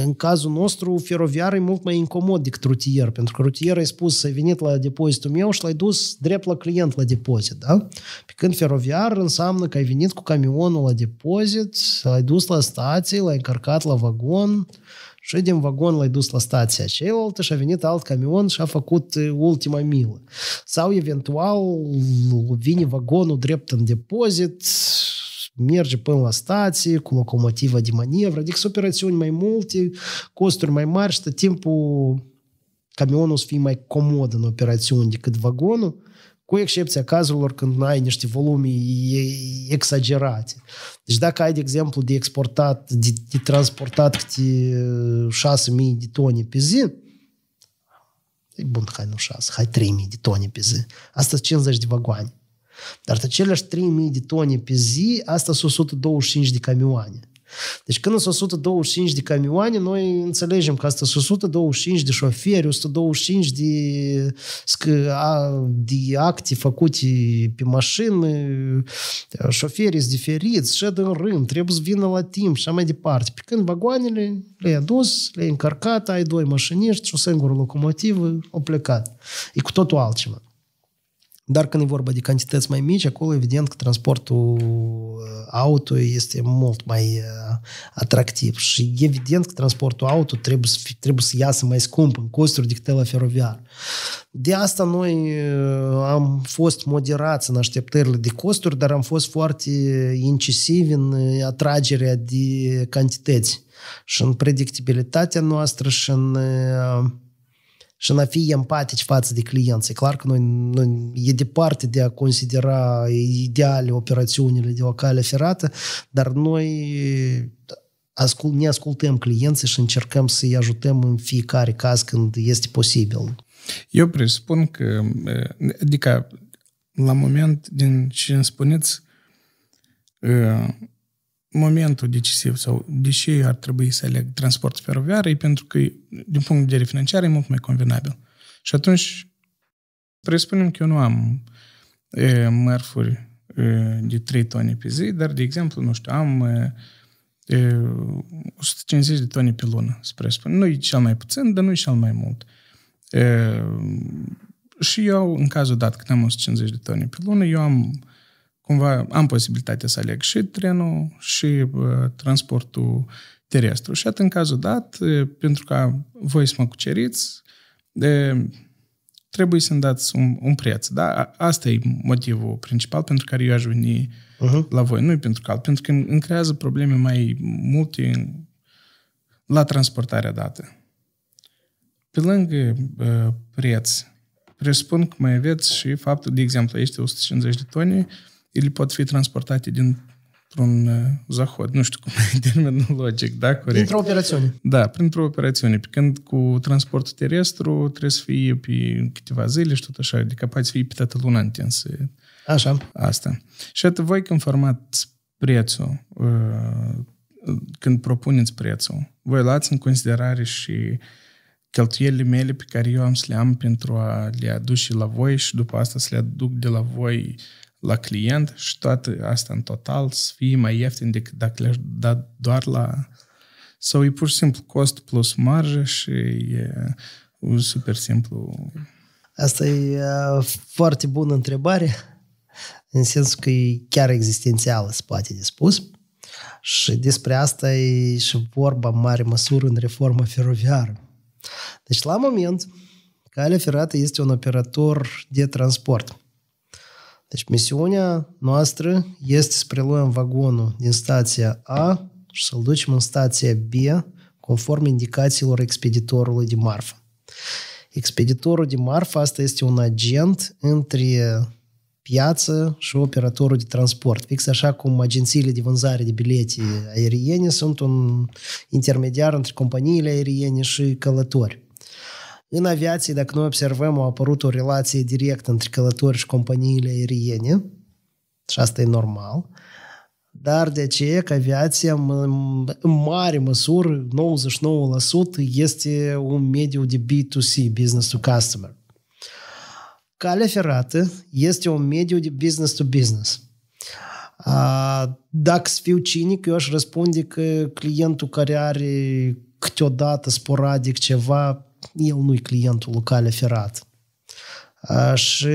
În cazul nostru, feroviar e mult mai incomod decât rutier, pentru că rutier ai spus să ai venit la depozitul meu și l-ai dus drept la client la depozit, da? Pe când feroviar înseamnă că ai venit cu camionul la depozit, l-ai dus la stație, l-ai încărcat la vagon, камион, шидем вагон лайду сластация. Чейлал ты шавинит алт камион шафакут э, ултима мила. Сау евентуал вини вагону дрептен депозит, мерджи пын ластаці, cu locomotiva Вроде manevră, adică sunt operațiuni mai multe, costuri mai mari și tot timpul camionul să fie mai comod în cu excepția cazurilor când ai niște volume exagerate. Deci dacă ai, de exemplu, de exportat, de, de transportat câte 6.000 uh, de tone pe zi, e bun, hai nu 6, hai 3.000 de tone pe zi. Asta sunt 50 de vagoane. Dar aceleași 3.000 de tone pe zi, asta sunt 125 de camioane. Deci când sunt 125 de camioane, noi înțelegem că asta sunt 125 de șoferi, 125 de, de acte făcute pe mașină, șoferii sunt diferiți, șed în rând, trebuie să vină la timp și așa mai departe. Pe când vagoanele le-ai adus, le-ai încărcat, ai doi mașiniști și o singură locomotivă, au plecat. E cu totul altceva. Dar când e vorba de cantități mai mici, acolo evident că transportul uh, auto este mult mai uh, atractiv și evident că transportul auto trebuie să, trebuie să iasă mai scump în costuri decât la feroviar. De asta noi uh, am fost moderați în așteptările de costuri, dar am fost foarte incisivi în atragerea de cantități și în predictibilitatea noastră și în uh, și în a fi empatici față de clienți. E clar că noi, noi e departe de a considera ideale operațiunile de o cale ferată, dar noi ascult, ne ascultăm clienții și încercăm să-i ajutăm în fiecare caz când este posibil. Eu presupun că, adică, la moment, din ce îmi spuneți, ă, momentul decisiv sau de ce ar trebui să aleg transport feroviar e pentru că, din punct de vedere financiar, e mult mai convenabil. Și atunci, presupunem că eu nu am e, mărfuri e, de 3 tone pe zi, dar, de exemplu, nu știu, am e, 150 de tone pe lună, spre spune. Nu e cel mai puțin, dar nu e cel mai mult. E, și eu, în cazul dat, când am 150 de tone pe lună, eu am cumva am posibilitatea să aleg și trenul și uh, transportul terestru. Și atât în cazul dat, pentru că voi să mă cuceriți, de, trebuie să-mi dați un, un preț. Da? Asta e motivul principal pentru care eu aș veni uh-huh. la voi. Nu pentru că pentru că îmi creează probleme mai multe la transportarea dată. Pe lângă uh, preț, presupun că mai aveți și faptul, de exemplu, aici 150 de tone, uh, ele pot fi transportate din un uh, zahod, nu știu cum e termenul logic, da, corect? Printr-o operațiune. Da, printr-o operațiune. Pe când cu transportul terestru trebuie să fie pe câteva zile și tot așa, adică poate să fie pe toată luna întinsă. Așa. Asta. Și atât voi când formați prețul, uh, când propuneți prețul, voi luați în considerare și cheltuielile mele pe care eu am să le am pentru a le aduce la voi și după asta să le aduc de la voi la client și toate astea în total să fie mai ieftin decât dacă le-aș da doar la... Sau e pur și simplu cost plus marjă și e super simplu. Asta e uh, foarte bună întrebare, în sensul că e chiar existențială, se poate de spus. Și despre asta e și vorba în mare măsură în reforma feroviară. Deci, la moment, calea ferată este un operator de transport Deci misiunea noastră este să preluăm vagonul din stația A și să-l ducem în stația B conform indicațiilor expeditorului de marfă. Expeditorul de marfă asta este un agent între piață și operatorul de transport. Fix așa cum agențiile de vânzare de bilete aeriene sunt un intermediar între companiile aeriene și călători. În aviație, dacă noi observăm, a apărut o relație directă între călători și companiile aeriene, și asta e normal, dar de ce că aviația în mare măsură, 99% este un mediu de B2C, business to customer. Calea ferată este un mediu de business to business. Dacă să fiu cinic, eu aș răspunde că clientul care are câteodată sporadic ceva el nu-i clientul cu ferat, ferată. Și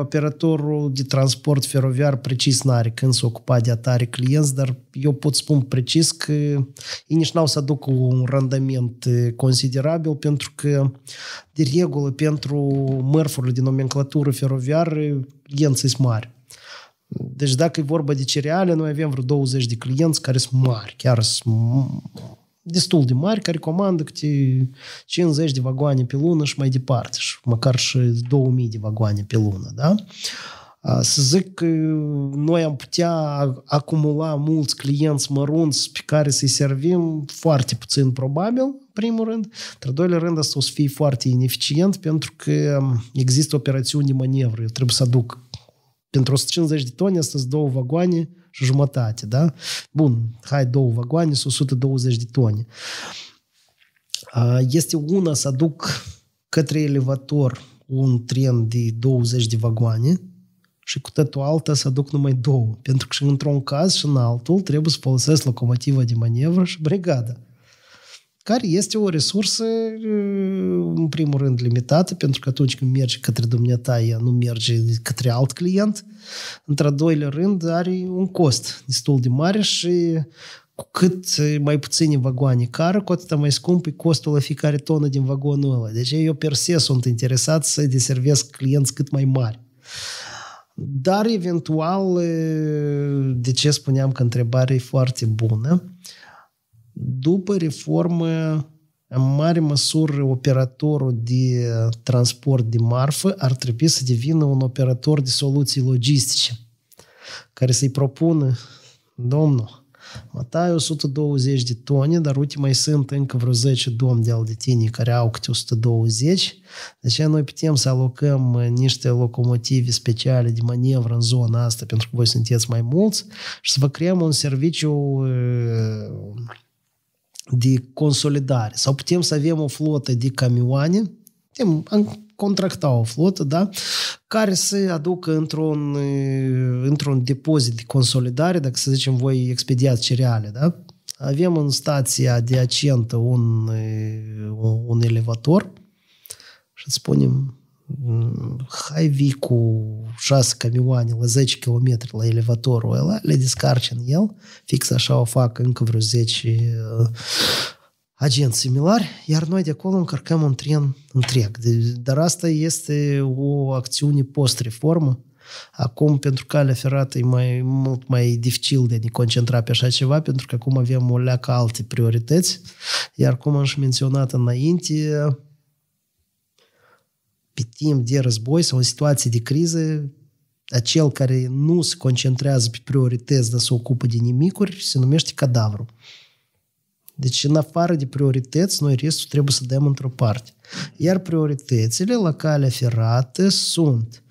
operatorul de transport feroviar precis n-are când să ocupa de atare clienți, dar eu pot spun precis că ei nici n-au să aducă un randament considerabil pentru că, de regulă, pentru mărfurile din nomenclatură feroviară, clienții sunt mari. Deci dacă e vorba de cereale, noi avem vreo 20 de clienți care sunt mari, chiar sunt destul de mari care comandă câte 50 de vagoane pe lună și mai departe și măcar și 2000 de vagoane pe lună, da? Să zic că noi am putea acumula mulți clienți mărunți pe care să-i servim foarte puțin probabil, primul rând. Dar doilea rând, asta o să fie foarte ineficient pentru că există operațiuni de manevră. Eu trebuie să aduc pentru 150 de tone, astăzi două vagoane, și jumătate, da? Bun, hai două vagoane, 120 de tone. Este una să aduc către elevator un tren de 20 de vagoane și cu totul alta să aduc numai două. Pentru că și într-un caz și în altul trebuie să folosesc locomotiva de manevră și brigada care este o resursă, uh, în primul rând, limitată, pentru că atunci când merge către dumneata, ea nu merge către alt client. Într-a doilea rând, are un cost destul de mare și cu cât mai puține vagoane cară, cu atât mai scump e costul la fiecare tonă din vagonul ăla. Deci eu per se sunt interesat să deservesc clienți cât mai mari. Dar, eventual, uh, de ce spuneam că întrebarea e foarte bună, după reformă, în mare măsură, operatorul de transport de marfă ar trebui să devină un operator de soluții logistice, care să-i propună, domnul, tai 120 de tone, dar uite, mai sunt încă vreo 10 domni de al de tine care au câte 120. Deci noi putem să alocăm uh, niște locomotive speciale de manevră în zona asta, pentru că voi sunteți mai mulți, și să vă creăm un serviciu uh, de consolidare. Sau putem să avem o flotă de camioane, putem contracta o flotă, da? care să aducă într-un, într-un depozit de consolidare, dacă să zicem voi expediați cereale, da? Avem în stația de un, un elevator și spunem hai vii cu șase camioane la 10 km la elevatorul ăla, le descarci în el, fix așa o fac încă vreo 10 agenți similari, iar noi de acolo încărcăm un tren întreg. Dar asta este o acțiune post-reformă, Acum, pentru alea ferată, e mai, mult mai dificil de a ne concentra pe așa ceva, pentru că acum avem o leacă alte priorități. Iar, cum am și menționat înainte, pe timp de război sau în situații de criză, acel care nu se concentrează pe priorități, dar se ocupă de nimicuri, se numește cadavru. Deci, în afară de priorități, noi restul trebuie să dăm într-o parte. Iar prioritățile la calea ferată sunt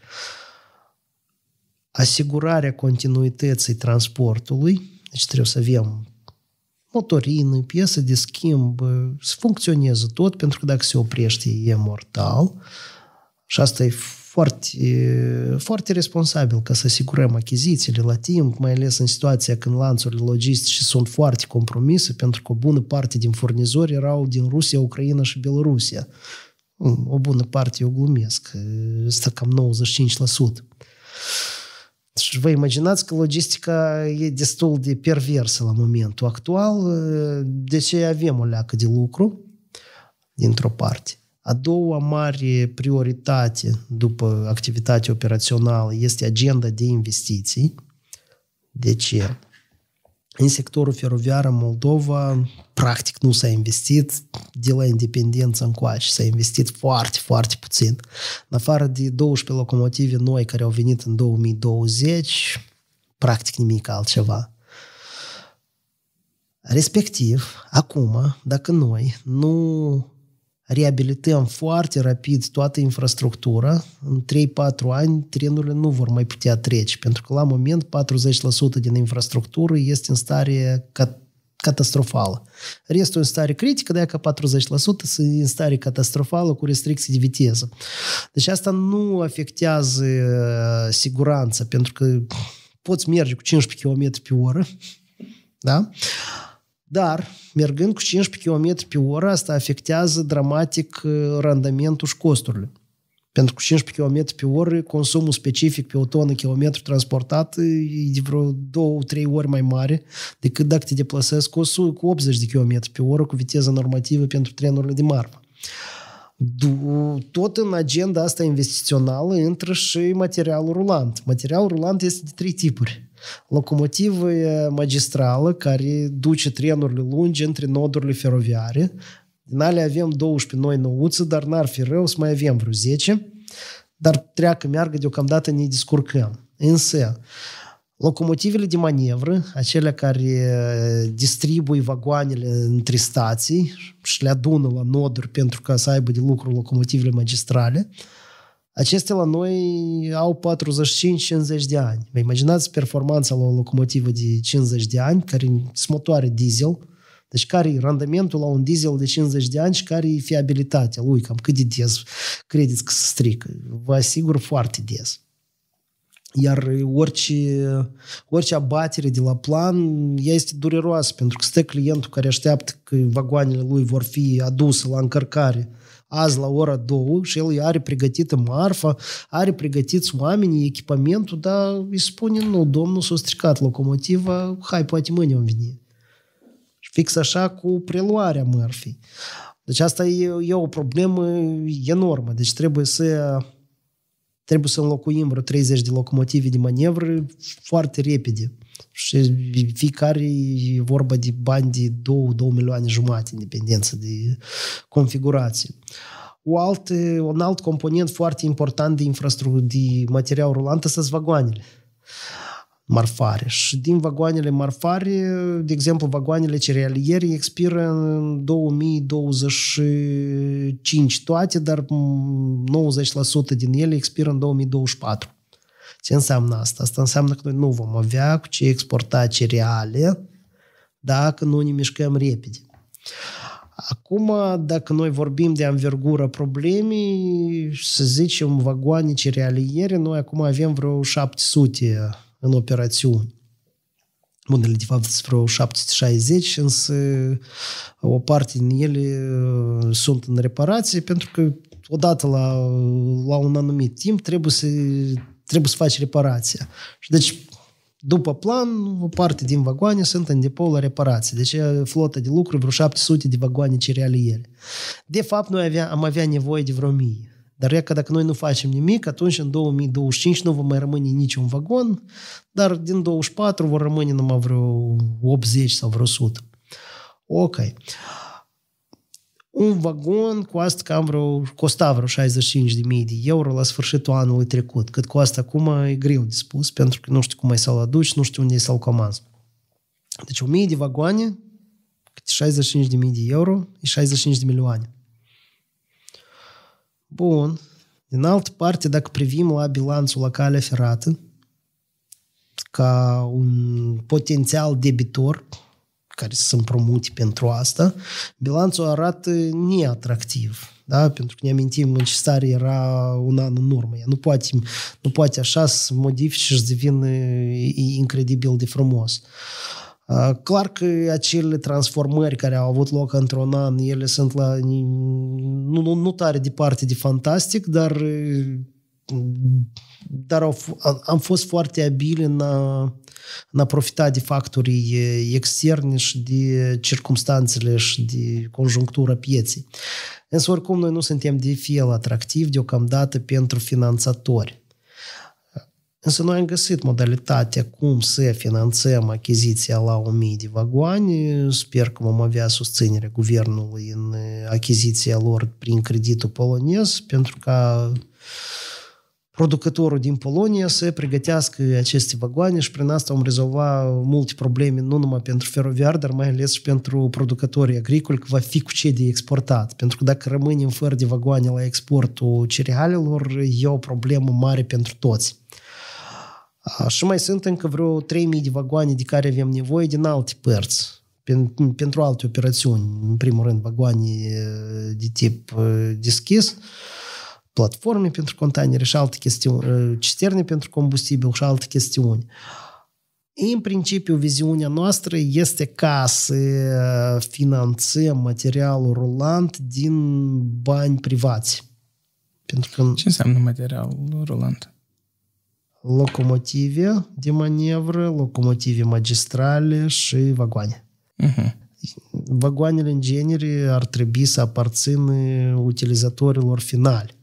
asigurarea continuității transportului, deci trebuie să avem motorină, piesă de schimb, să funcționeze tot, pentru că dacă se oprește e mortal. Uh, și asta e foarte, foarte responsabil ca să asigurăm achizițiile la timp, mai ales în situația când lanțurile logistice sunt foarte compromise, pentru că o bună parte din furnizori erau din Rusia, Ucraina și Belarusia. Mm, o bună parte, eu glumesc, este cam 95%. Și vă imaginați că logistica e destul de perversă la momentul actual, de ce avem o leacă de lucru, dintr-o parte. A doua mare prioritate după activitatea operațională este agenda de investiții. De deci, ce? În sectorul feroviar în Moldova, practic nu s-a investit de la independență încoace, s-a investit foarte, foarte puțin. În afară de 12 locomotive noi care au venit în 2020, practic nimic altceva. Respectiv, acum, dacă noi nu reabilităm foarte rapid toată infrastructura, în 3-4 ani trenurile nu vor mai putea trece, pentru că la moment 40% din infrastructură este în stare cat- catastrofală. Restul în stare critică, dacă 40% sunt în stare catastrofală cu restricții de viteză. Deci asta nu afectează uh, siguranța, pentru că poți merge cu 15 km pe oră, da? dar mergând cu 15 km pe oră, asta afectează dramatic uh, randamentul și costurile. Pentru că 15 km pe oră, consumul specific pe o tonă kilometru transportat uh, e de vreo 2-3 ori mai mare decât dacă te deplasezi cu, 80 de km pe oră cu viteză normativă pentru trenurile de marfă. Tot în agenda asta investițională intră și materialul rulant. Materialul rulant este de trei tipuri locomotivă magistrală care duce trenurile lungi între nodurile feroviare. În alea avem 12 noi nouțe, dar n-ar fi rău să mai avem vreo 10, dar treacă, meargă, deocamdată ne descurcăm. Însă, Locomotivele de manevră, acele care distribuie vagoanele între stații și le adună la noduri pentru ca să aibă de lucru locomotivele magistrale, uh, acestea la noi au 45-50 de ani. Vă imaginați performanța la o locomotivă de 50 de ani, care sunt motoare diesel, deci care e randamentul la un diesel de 50 de ani și care e fiabilitatea lui, cam cât de des credeți că se strică. Vă asigur foarte des. Iar orice, orice abatere de la plan, este dureroasă, pentru că stă clientul care așteaptă că vagoanele lui vor fi aduse la încărcare azi la ora 2 și el are pregătită marfa, are pregătiți oamenii, echipamentul, dar îi spune, nu, domnul s-a stricat locomotiva, hai, poate mâine vom veni. Și fix așa cu preluarea mărfii. Deci asta e, e o problemă enormă. Deci trebuie să trebuie să înlocuim vreo 30 de locomotive de manevră foarte repede și fiecare e vorba de bani de 2-2 milioane jumate în dependență de configurație. O alt un alt component foarte important de infrastructură, de material rulant, sunt vagoanele marfare. Și din vagoanele marfare, de exemplu, vagoanele cerealiere expiră în 2025 toate, dar 90% din ele expiră în 2024. Ce înseamnă asta? Asta înseamnă că noi nu vom avea cu ce exporta cereale dacă nu ne mișcăm repede. Acum, dacă noi vorbim de anvergură problemei, să zicem, vagoane cerealiere, noi acum avem vreo 700 în operațiuni. Unele, de fapt, sunt vreo 760, însă o parte din ele uh, sunt în reparație, pentru că odată la, la un anumit timp trebuie să trebuie să faci reparația. Și deci, după plan, o parte din vagoane sunt în depou la reparație. Deci flota de lucru, vreo 700 de vagoane cerealiere. De fapt, noi avea, am avea nevoie de vreo mie. Dar e că dacă noi nu facem nimic, atunci în 2025 nu va mai rămâne niciun vagon, dar din 24 vor rămâne numai vreo 80 sau vreo 100. Ok un vagon costă cam vreo, costa vreo 65 de mii de euro la sfârșitul anului trecut. Cât costă acum e greu de spus, pentru că nu știu cum ai să-l aduci, nu știu unde ai să-l comanzi. Deci 1000 de vagoane, 65 de mii de euro, e 65 de milioane. Bun. Din altă parte, dacă privim la bilanțul la calea ferată, ca un potențial debitor, care să împrumute pentru asta, bilanțul arată neatractiv. Da? Pentru că ne amintim în ce stare era un an în urmă. Ea nu poate, nu poate așa să modifice și să devină incredibil de frumos. Clar că acele transformări care au avut loc într-un an, ele sunt la, nu, nu, nu tare departe de fantastic, dar dar au, am fost foarte abili în a, în a profita de factorii externi și de circumstanțele și de conjunctura pieței. Însă, oricum, noi nu suntem de fel atractivi deocamdată pentru finanțatori. Însă noi am găsit modalitatea cum să finanțăm achiziția la 1000 de vagoane. Sper că vom avea susținere guvernului în achiziția lor prin creditul polonez, pentru că producătorul din Polonia să pregătească aceste vagoane și prin asta vom rezolva multe probleme, nu numai pentru feroviar, dar mai ales și pentru producătorii agricoli, că va fi cu ce de exportat. Pentru că dacă rămânem fără de vagoane la exportul cerealelor, e o problemă mare pentru toți. Și mai sunt încă vreo 3.000 de vagoane de care avem nevoie din alte părți pentru alte operațiuni, în primul rând vagoane de tip uh, deschis, platforme pentru containere și alte chestiuni, cisterne э, pentru combustibil și alte chestiuni. În principiu, viziunea noastră este ca să э, finanțăm materialul rulant din bani privați. Pentru că Ce înseamnă material rulant? Locomotive de manevră, locomotive magistrale și vagoane. Uh-huh. Vagoanele, în genere, ar trebui să aparțină utilizatorilor finali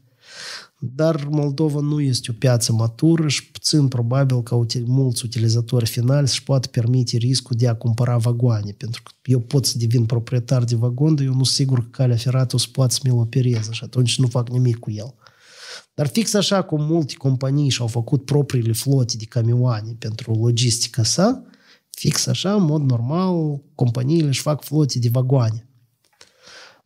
dar Moldova nu este o piață matură și puțin probabil că mulți utilizatori finali își poate permite riscul de a cumpăra vagoane, pentru că eu pot să devin proprietar de vagon, dar eu nu sigur că calea ferată o să poată să mi-l opereze și atunci nu fac nimic cu el. Dar fix așa cum multe companii și-au făcut propriile flote de camioane pentru logistica sa, fix așa, în mod normal, companiile își fac flote de vagoane.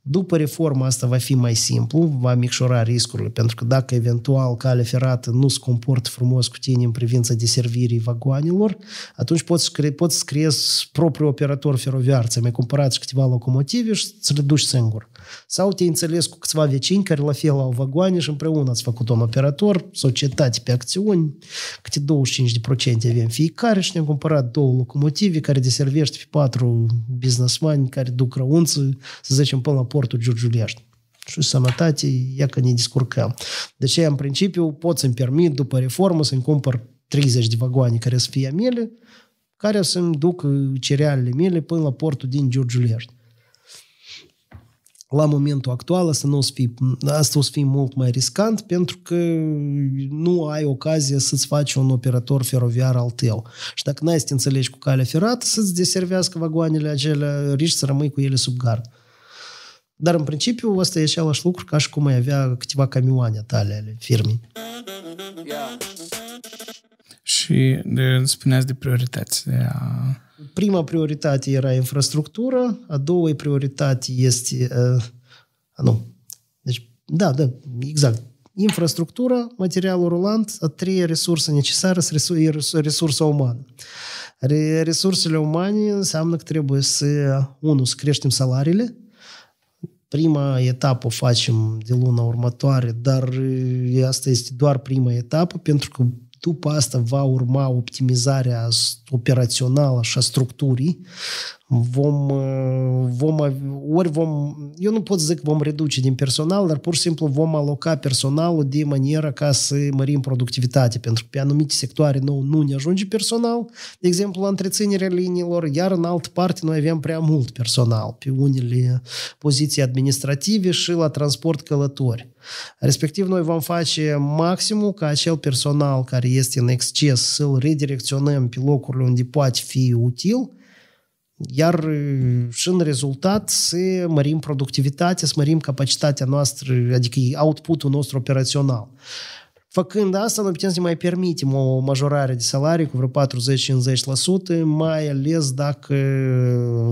După reforma asta va fi mai simplu, va micșora riscurile, pentru că dacă eventual calea ferată nu se comportă frumos cu tine în privința deservirii vagoanelor, atunci poți, scrie, poți scrie propriul operator feroviar, ți mai cumpărați câteva locomotive și îți reduci singur. Sau te înțeles cu câțiva vecini care la fel au vagoane și împreună ați făcut un operator, societate pe acțiuni, câte 25% avem fiecare și ne-am cumpărat două locomotive care deservește pe patru businessmani care duc răunță, să zicem, până la portul Giurgiulești și sănătate, ia că ne descurcăm. De ce, în principiu, pot să-mi permit, după reformă, să-mi cumpăr 30 de vagoane care să fie mele, care să-mi duc uh, cerealele mele până la portul din Giurgiulești. La momentul actual asta, nu o să fie, asta o să fie mult mai riscant pentru că nu ai ocazie să-ți faci un operator feroviar al tău. Și dacă n-ai să te înțelegi cu calea ferată, să-ți deservească vagoanele acelea, riști să rămâi cu ele sub gard. Dar în principiu ăsta e același lucru ca și cum ai avea câteva camioane tale ale firmei. Yeah. Și de, spuneați de priorități. De a... Prima prioritate era infrastructură, a doua prioritate este... Uh, nu. Deci, da, da, exact. infrastructura, materialul rulant, a treia resursă necesară sunt resursa umană. Resursele umane înseamnă că trebuie să, unu, să creștem salariile, prima etapă o facem de luna următoare, dar asta este doar prima etapă, pentru că după asta va urma optimizarea operațională și a structurii vom, uh, vom, ori vom, eu nu pot să zic vom reduce din personal, dar pur și simplu vom aloca personalul de manieră ca să mărim productivitatea, pentru că pe anumite sectoare nou nu ne ajunge personal, de exemplu la întreținerea liniilor, iar în altă parte noi avem prea mult personal pe unele poziții administrative și la transport călători. Respectiv, noi vom face maximul ca acel personal care este în exces să-l redirecționăm pe locurile unde poate fi util, iar și uh, în rezultat să mărim productivitatea, să mărim capacitatea noastră, adică output-ul nostru operațional. Făcând asta, noi putem să mai permitem o majorare de salarii cu vreo 40-50%, mai ales dacă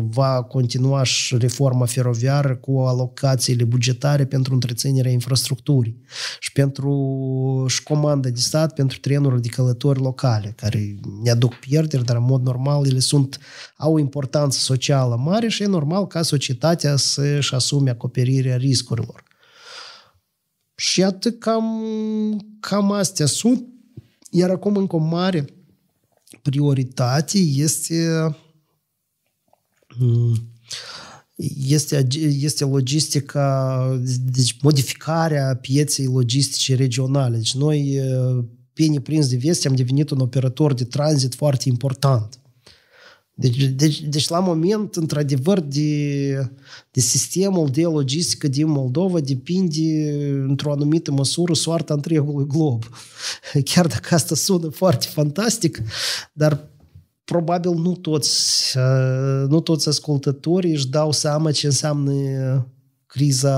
va continua și reforma feroviară cu alocațiile bugetare pentru întreținerea infrastructurii și pentru și comanda de stat pentru trenurile de călători locale, care ne aduc pierderi, dar în mod normal ele sunt, au importanță socială mare și e normal ca societatea să-și asume acoperirea riscurilor. Și iată cam, cam astea sunt. Iar acum încă o mare prioritate este mm, este, este logistica, deci modificarea pieței logistice regionale. Deci noi, pe eh, prins de vest, am devenit un operator de tranzit foarte important. Deci, deci, deci la moment, într-adevăr, de, de sistemul de logistică din Moldova depinde, într-o anumită măsură, soarta întregului glob. Chiar dacă asta sună foarte fantastic, dar probabil nu toți, uh, nu toți ascultătorii își dau seama ce înseamnă criza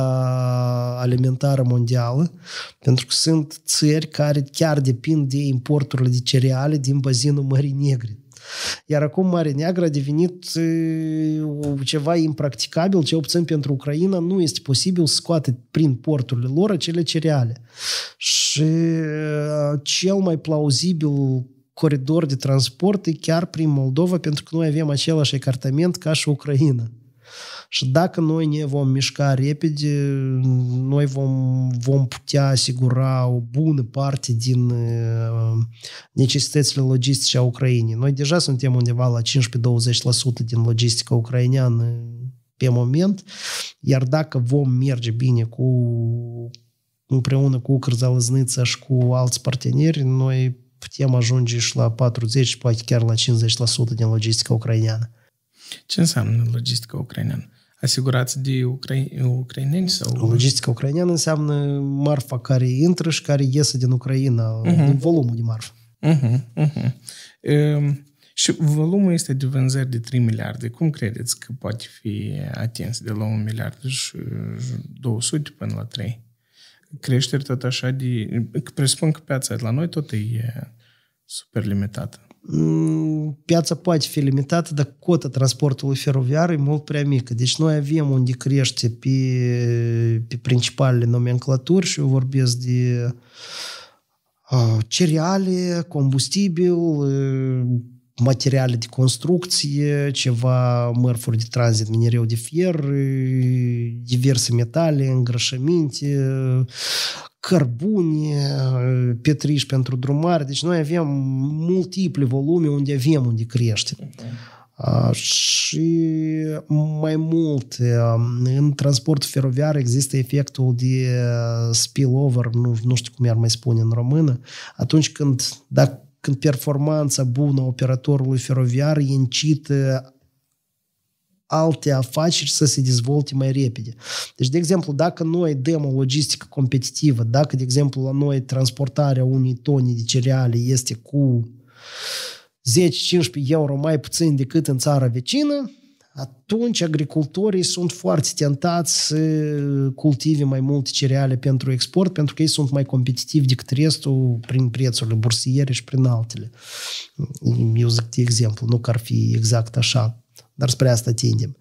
alimentară mondială, pentru că sunt țări care chiar depind de importurile de cereale din bazinul Mării Negre. Iar acum Marea Neagră a devenit ceva impracticabil, ce obțin pentru Ucraina, nu este posibil să scoate prin porturile lor acele cereale. Și cel mai plauzibil coridor de transport e chiar prin Moldova, pentru că noi avem același cartament ca și Ucraina. Și dacă noi ne vom mișca repede, noi vom, vom putea asigura o bună parte din uh, necesitățile logistice a Ucrainei. Noi deja suntem undeva la 15-20% din logistica ucraineană pe moment, iar dacă vom merge bine cu împreună cu Cărzalăznița și cu alți parteneri, noi putem ajunge și la 40, poate chiar la 50% din logistica ucraineană. Ce înseamnă logistica ucraineană? asigurați de ucrain- ucraineni? Sau... O logistică ucraineană înseamnă marfa care intră și care iese din Ucraina, uh-huh. din volumul de marfă. Uh-huh, uh-huh. E, și volumul este de vânzări de 3 miliarde. Cum credeți că poate fi atins de la 1 miliard și 200 până la 3? Creșteri tot așa de... Presupun că piața de la noi tot e super limitată piața poate fi limitată, dar cota transportului feroviar e mult prea mică. Deci noi avem unde crește pe, pe principalele nomenclaturi și eu vorbesc de uh, cereale, combustibil, uh, materiale de construcție, ceva mărfuri de tranzit, minereu de fier, diverse metale, îngrășăminte, cărbuni, petriș pentru drumare, deci noi avem multiple volume unde avem unde crește. Uh-huh. Și mai mult, în transport feroviar există efectul de spillover, nu, nu știu cum i-ar mai spune în română, atunci când, dacă când performanța bună a operatorului feroviar incită alte afaceri să se dezvolte mai repede. Deci, de exemplu, dacă noi dăm o logistică competitivă, dacă, de exemplu, la noi transportarea unei tone de cereale este cu 10-15 euro mai puțin decât în țara vecină, atunci agricultorii sunt foarte tentați să cultive mai multe cereale pentru export, pentru că ei sunt mai competitivi decât restul prin prețurile bursiere și prin altele. Eu zic de exemplu, nu că ar fi exact așa dar spre asta tindem.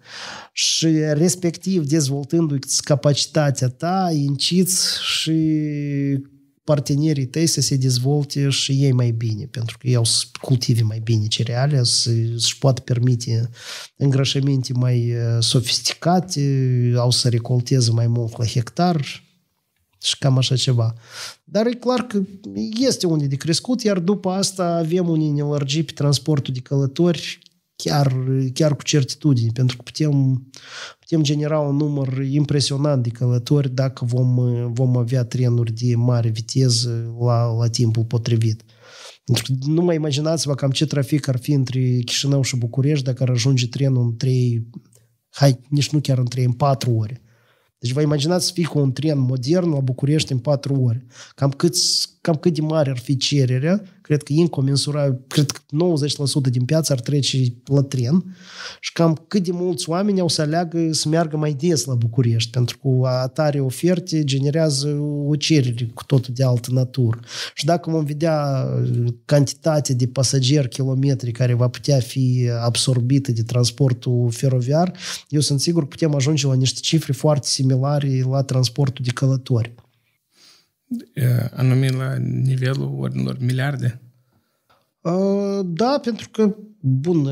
Și respectiv dezvoltându-ți capacitatea ta, inciți și partenerii tăi să se dezvolte și ei mai bine, pentru că eu să cultive mai bine cereale, să-și poată permite îngrășăminte mai sofisticate, au să recolteze mai mult la hectar și cam așa ceva. Dar e clar că este unde de crescut, iar după asta avem unii nelărgi pe transportul de călători chiar, chiar cu certitudine, pentru că putem, putem genera un număr impresionant de călători dacă vom, vom avea trenuri de mare viteză la, la timpul potrivit. Pentru că nu mai imaginați-vă cam ce trafic ar fi între Chișinău și București dacă ar ajunge trenul în 3, hai, nici nu chiar în 3, în 4 ore. Deci vă imaginați să fii cu un tren modern la București în 4 ore. Cam cât, cam cât de mare ar fi cererea cred că incomensurabil, cred că 90% din piață ar trece la tren și cam cât de mulți oameni au să aleagă să meargă mai des la București, pentru că atare oferte generează o cerere cu totul de altă natură. Și dacă vom vedea uh, cantitatea de pasageri, kilometri care va putea fi absorbită de transportul feroviar, eu sunt sigur că putem ajunge la niște cifre foarte similare la transportul de călători anume la nivelul ordinilor miliarde? Da, pentru că, bun,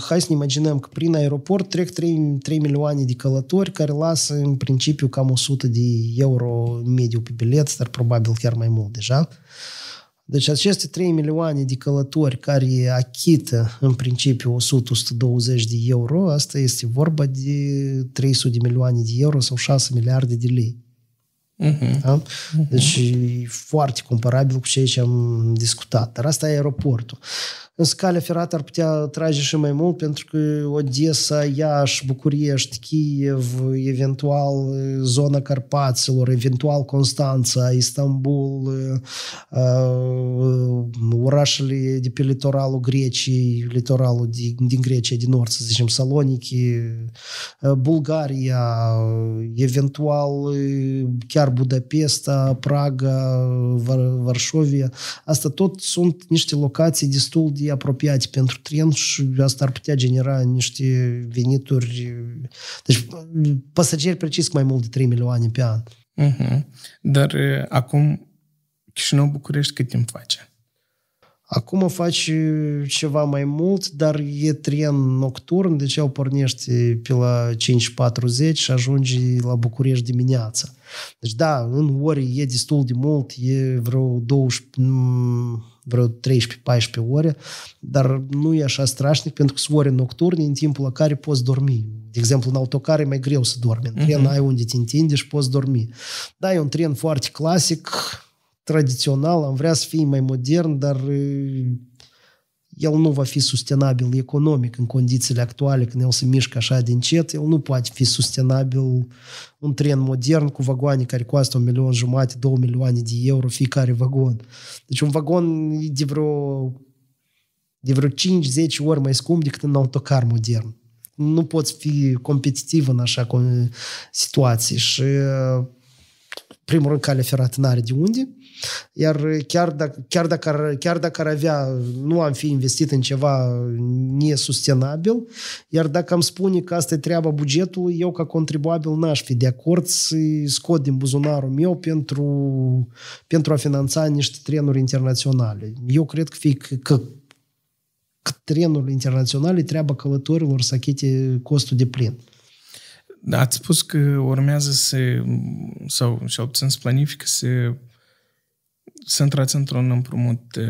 hai să ne imaginăm că prin aeroport trec 3, 3 milioane de călători care lasă în principiu cam 100 de euro mediu pe bilet, dar probabil chiar mai mult deja. Deci aceste 3 milioane de călători care achită în principiu 100-120 de euro, asta este vorba de 300 de milioane de euro sau 6 miliarde de lei. Uh-huh. Da? uh-huh. e foarte comparabil cu ceea ce am discutat. Dar asta e aeroportul. În scala ferată ar putea trage și mai mult pentru că Odessa, Iași, București, Kiev, eventual zona Carpaților, eventual Constanța, Istanbul, uh, uh, orașele de pe litoralul Greciei, litoralul din Grecia din nord, să zicem, uh, Bulgaria, eventual uh, chiar Budapesta, Praga, Varșovia. Asta tot sunt niște locații destul de de apropiați pentru tren și asta ar putea genera niște venituri. Deci pasageri precis mai mult de 3 milioane pe an. Uh-huh. Dar acum Chișinău București cât timp face? Acum faci ceva mai mult, dar e tren nocturn, deci eu pornești pe la 5.40 și ajungi la București dimineața. Deci da, în ori e destul de mult, e vreo 12, vreo 13-14 ore, dar nu e așa strașnic pentru că sunt ore nocturne în timpul la care poți dormi. De exemplu, în autocar e mai greu să dormi. În tren uh-huh. ai unde te întinde și poți dormi. Da, e un tren foarte clasic, tradițional, am vrea să fie mai modern, dar el nu va fi sustenabil economic în condițiile actuale, când el se mișcă așa de încet, el nu poate fi sustenabil un tren modern cu vagoane care costă un milion jumate, două milioane de euro fiecare vagon. Deci un vagon e de vreo, de vreo 5-10 ori mai scump decât un autocar modern. Nu poți fi competitiv în așa situații și primul rând calea ferată n-are de unde iar chiar dacă, chiar, dacă ar, chiar dacă ar avea, nu am fi investit în ceva nesustenabil, iar dacă am spune că asta e treaba bugetului, eu ca contribuabil n-aș fi de acord să scot din buzunarul meu pentru, pentru a finanța niște trenuri internaționale. Eu cred că, fie, că trenurile internaționale treaba călătorilor să achete costul de plin. Da, ați spus că urmează să, sau cel obțin să planifică să intrați într-un împrumut, eh,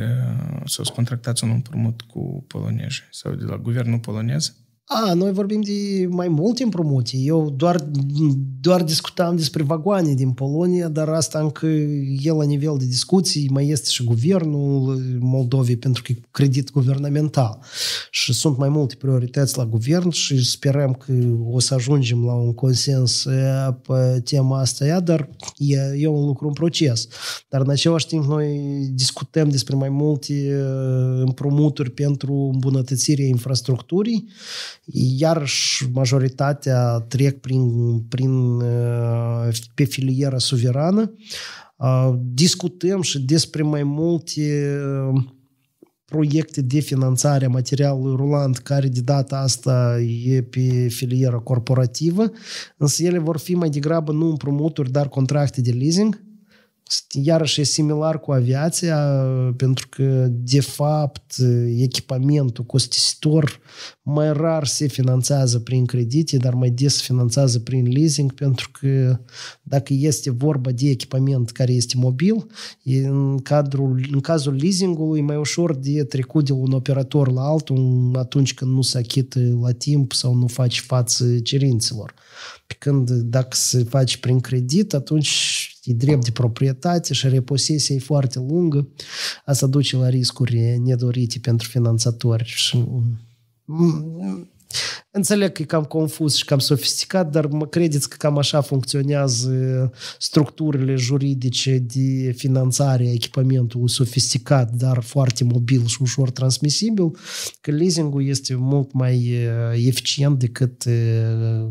sau să contractați un împrumut cu polonezi sau de la guvernul polonez, a, noi vorbim de mai multe împrumuturi. Eu doar, doar discutam despre vagoane din Polonia, dar asta încă e la nivel de discuții, mai este și guvernul Moldovei pentru că e credit guvernamental. Și sunt mai multe priorități la guvern și sperăm că o să ajungem la un consens pe tema asta, dar e, e un lucru în proces. Dar în același timp noi discutăm despre mai multe împrumuturi pentru îmbunătățirea infrastructurii iarăși majoritatea trec prin, prin, uh, pe filiera suverană. Uh, discutăm și despre mai multe uh, proiecte de finanțare a materialului rulant care de data asta e pe filiera corporativă, însă ele vor fi mai degrabă nu împrumuturi, dar contracte de leasing iarăși e similar cu aviația, pentru că, de fapt, echipamentul costisitor mai rar se finanțează prin credite, dar mai des se finanțează prin leasing, pentru că dacă este vorba de echipament care este mobil, în, cadrul, în cazul leasingului e mai ușor de trecut de un operator la altul atunci când nu se achită la timp sau nu faci față cerințelor. Pe când dacă se faci prin credit, atunci E drept de proprietate și reposesia e foarte lungă. Asta duce la riscuri nedorite pentru finanțatori. Și Înțeleg că e cam confuz și cam sofisticat, dar mă credeți că cam așa funcționează structurile juridice de finanțare a echipamentului sofisticat, dar foarte mobil și ușor transmisibil, că leasingul este mult mai eh, eficient decât eh,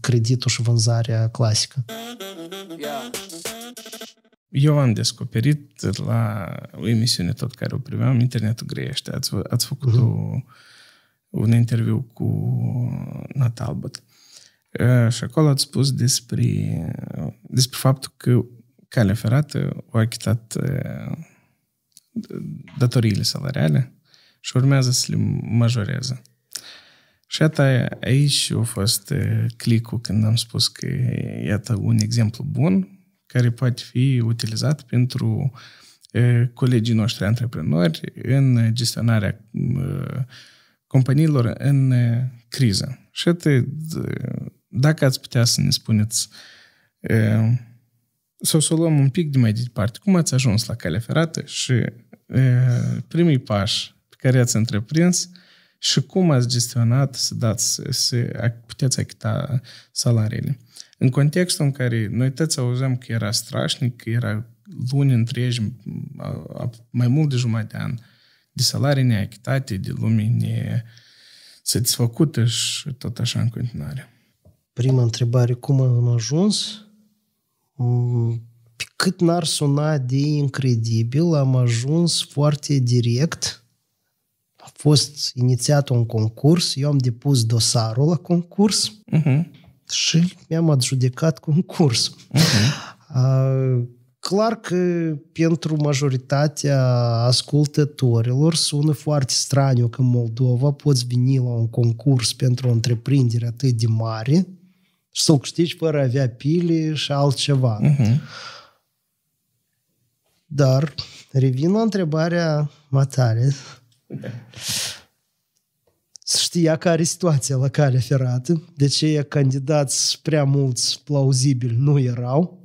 creditul și vânzarea clasică. Eu am descoperit la o emisiune tot care o primeam, internetul greiește. Ați, ați făcut uh-huh. o un interviu cu uh, Nat Albot. Și acolo ați spus despre, uh, despre faptul că calea ferată a achitat uh, datoriile salariale și urmează să le majoreze. Și iată, aici a fost clicul când am spus că iată un exemplu bun care poate fi utilizat pentru colegii noștri antreprenori în gestionarea companiilor în uh, criză. Și atât, uh, dacă ați putea să ne spuneți, uh, să o luăm un pic de mai departe, cum ați ajuns la calea ferată și primii pași pe care ați întreprins și cum ați gestionat să, dați, să puteți achita salariile. În contextul în care noi toți auzeam că era strașnic, că era luni întregi, mai mult de jumătate de an, de salarii neachitate, de lume nesatisfăcută și tot așa în continuare. Prima întrebare, cum am ajuns? Mm, pe cât n-ar suna de incredibil, am ajuns foarte direct. A fost inițiat un concurs, eu am depus dosarul la concurs uh-huh. și mi-am adjudecat concursul. Uh-huh clar că pentru majoritatea ascultătorilor sună foarte straniu că în Moldova poți veni la un concurs pentru o întreprindere atât de mare și să o câștigi fără a avea pile și altceva. Uh-huh. Dar revin la întrebarea matare. Să știa care e situația la cale ferată, de ce candidați prea mulți plauzibili nu erau,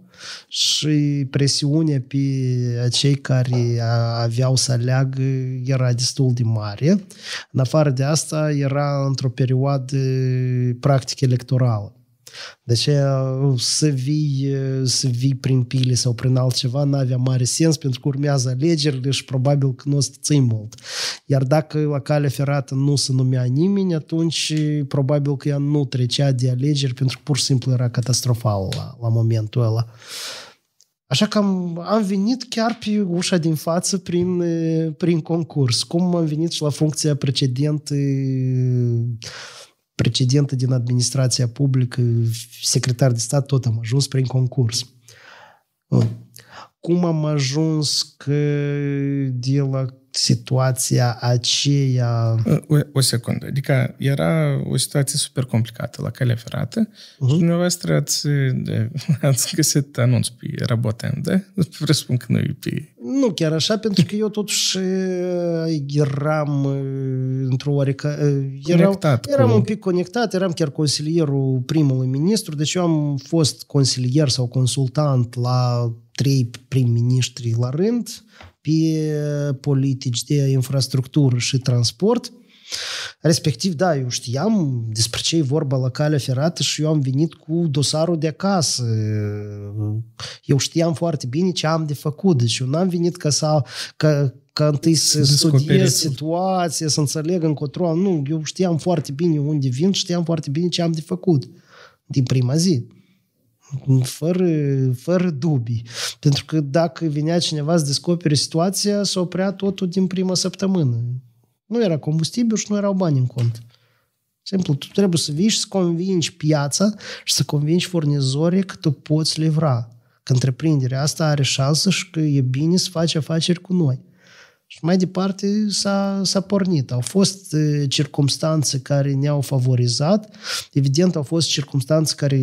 și presiunea pe cei care aveau să aleagă era destul de mare. În afară de asta, era într-o perioadă practic electorală. De deci aceea să vii, să vii prin pile sau prin altceva nu avea mare sens pentru că urmează alegerile și probabil că nu o să ții mult. Iar dacă la calea ferată nu se numea nimeni, atunci probabil că ea nu trecea de alegeri pentru că pur și simplu era catastrofal la, la momentul ăla. Așa că am, am venit chiar pe ușa din față prin, prin concurs, cum am venit și la funcția precedentă precedentă din administrația publică, secretar de stat, tot am ajuns prin concurs. Cum am ajuns că de la situația aceea... Uh, o, o secundă. Adică era o situație super complicată la calea ferată uh-huh. și mhm. dumneavoastră ați, ați găsit anunț pe Rabotem, da? Presupun că nu e pe... Nu chiar așa, pentru că eu totuși uh, eram uh, într-o oarecă... Eram, conectat eram cu... un pic conectat, eram chiar consilierul primului ministru, deci eu am fost consilier sau consultant la trei prim-ministri la rând, pe politici de infrastructură și transport. Respectiv, da, eu știam despre ce e vorba la calea ferată și eu am venit cu dosarul de acasă. Eu știam foarte bine ce am de făcut. Deci eu n-am venit ca să, ca, ca întâi să studiez situația, să înțeleg control, Nu, eu știam foarte bine unde vin, știam foarte bine ce am de făcut din prima zi fără, fără dubii. Pentru că dacă vinea cineva să descopere situația, s-a oprea totul din prima săptămână. Nu era combustibil și nu erau bani în cont. Simplu, tu trebuie să vii și să convingi piața și să convingi furnizorii că tu poți livra. Că întreprinderea asta are șansă și că e bine să faci afaceri cu noi. Și mai departe s-a, s-a pornit. Au fost uh, circumstanțe care ne-au favorizat, evident au fost circumstanțe care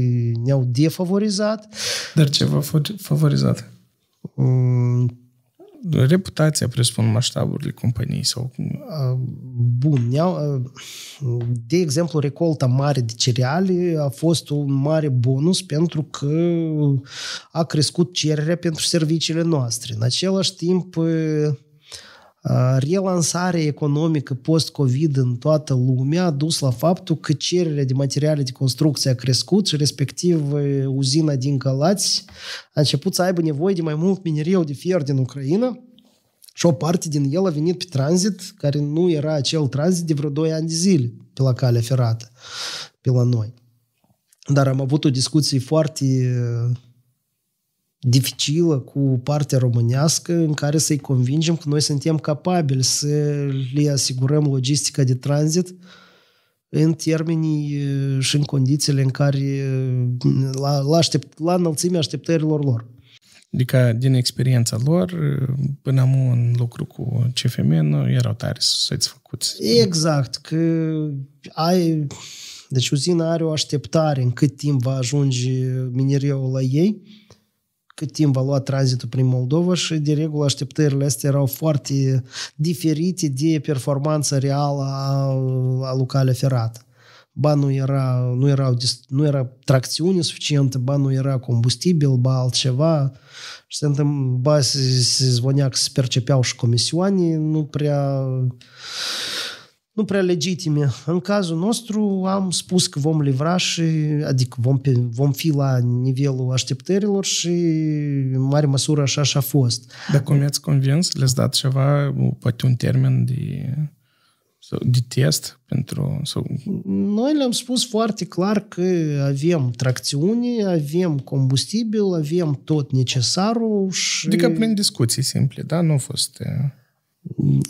ne-au defavorizat. Dar ce v-a favorizat? Um, reputația, presupun, maștaburile companiei sau... Bun, ne-a de exemplu, recolta mare de cereale a fost un mare bonus pentru că a crescut cererea pentru serviciile noastre. În același timp, Uh, relansarea economică post-COVID în toată lumea a dus la faptul că cererea de materiale de construcție a crescut și respectiv uh, uzina din Galați a început să aibă nevoie de mai mult minereu de fier din Ucraina și o parte din el a venit pe tranzit, care nu era acel tranzit de vreo 2 ani de zile pe la calea ferată, pe la noi. Dar am avut o discuție foarte uh, dificilă cu partea românească în care să-i convingem că noi suntem capabili să le asigurăm logistica de tranzit în termenii eh, și în condițiile în care eh, la, la, aștept, la înălțimea așteptărilor lor. Adică, din experiența lor, eh, până acum în lucru cu CFM, nu erau tare să-ți făcuți. Exact, că ai... Deci uzina are o așteptare în cât timp va ajunge minereul la ei cât timp va lua tranzitul prin Moldova și de regulă așteptările astea erau foarte diferite de performanța reală a, a lucale ferată. Ba nu era, nu, erau, nu era tracțiune suficientă, ba nu era combustibil, ba altceva. Și se întâmpl, ba se, se zvonea că se percepeau și comisioane, nu prea nu prea legitime. În cazul nostru am spus că vom livra și, adică vom, vom fi la nivelul așteptărilor și în mare măsură așa și a fost. Dar cum ați convins? Le-ați dat ceva, poate un termen de de test pentru... Sau... Noi le-am spus foarte clar că avem tracțiune, avem combustibil, avem tot necesarul și... Adică prin discuții simple, da? Nu a fost... Eh,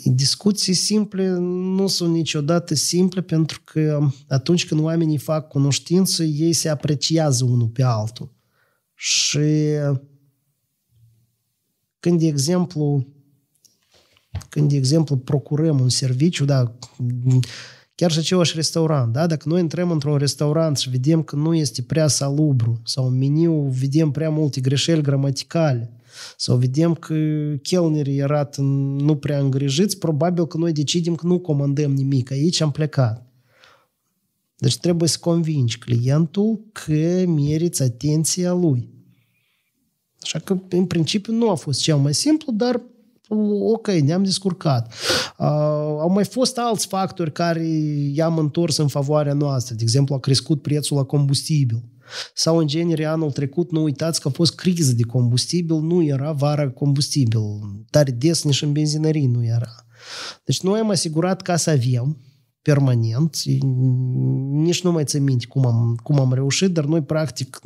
discuții simple nu sunt niciodată simple pentru că atunci când oamenii fac cunoștință, ei se apreciază unul pe altul. Și când, de exemplu, când, de exemplu, procurăm un serviciu, da, chiar și același restaurant, da? Dacă noi intrăm într-un restaurant și vedem că nu este prea salubru sau în meniu vedem prea multe greșeli gramaticale, sau vedem că chelnerii arată nu prea îngrijiți, probabil că noi decidem că nu comandăm nimic. Aici am plecat. Deci trebuie să convingi clientul că meriți atenția lui. Așa că, în principiu, nu a fost cel mai simplu, dar ok, ne-am descurcat. Uh, au mai fost alți factori care i-am întors în favoarea noastră. De exemplu, a crescut prețul la combustibil. Sau în genere, anul trecut, nu uitați că a fost criză de combustibil, nu era vara combustibil, dar des nici în benzinării nu era. Deci noi am asigurat ca să avem permanent, nici nu mai țin minte cum am, cum am reușit, dar noi practic,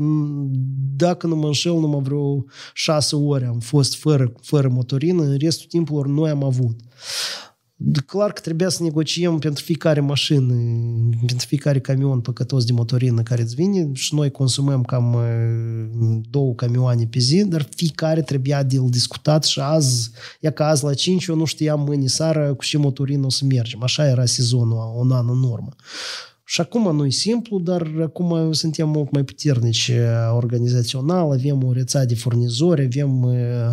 dacă nu mă înșel, numai vreo șase ore am fost fără, fără motorină, în restul timpului noi am avut. Uh, clar că trebuia să negociem pentru fiecare mașină, pentru fiecare camion păcătos de motorină care îți vine și noi consumăm cam două camioane pe zi, dar fiecare trebuia de discutat și azi, e ca azi la 5, eu nu știam mâine seara cu ce motorină o să mergem. Așa era sezonul, un an în urmă. Și acum nu e simplu, dar acum suntem mult mai puternici uh, organizațional, avem o rețea de furnizori, avem uh,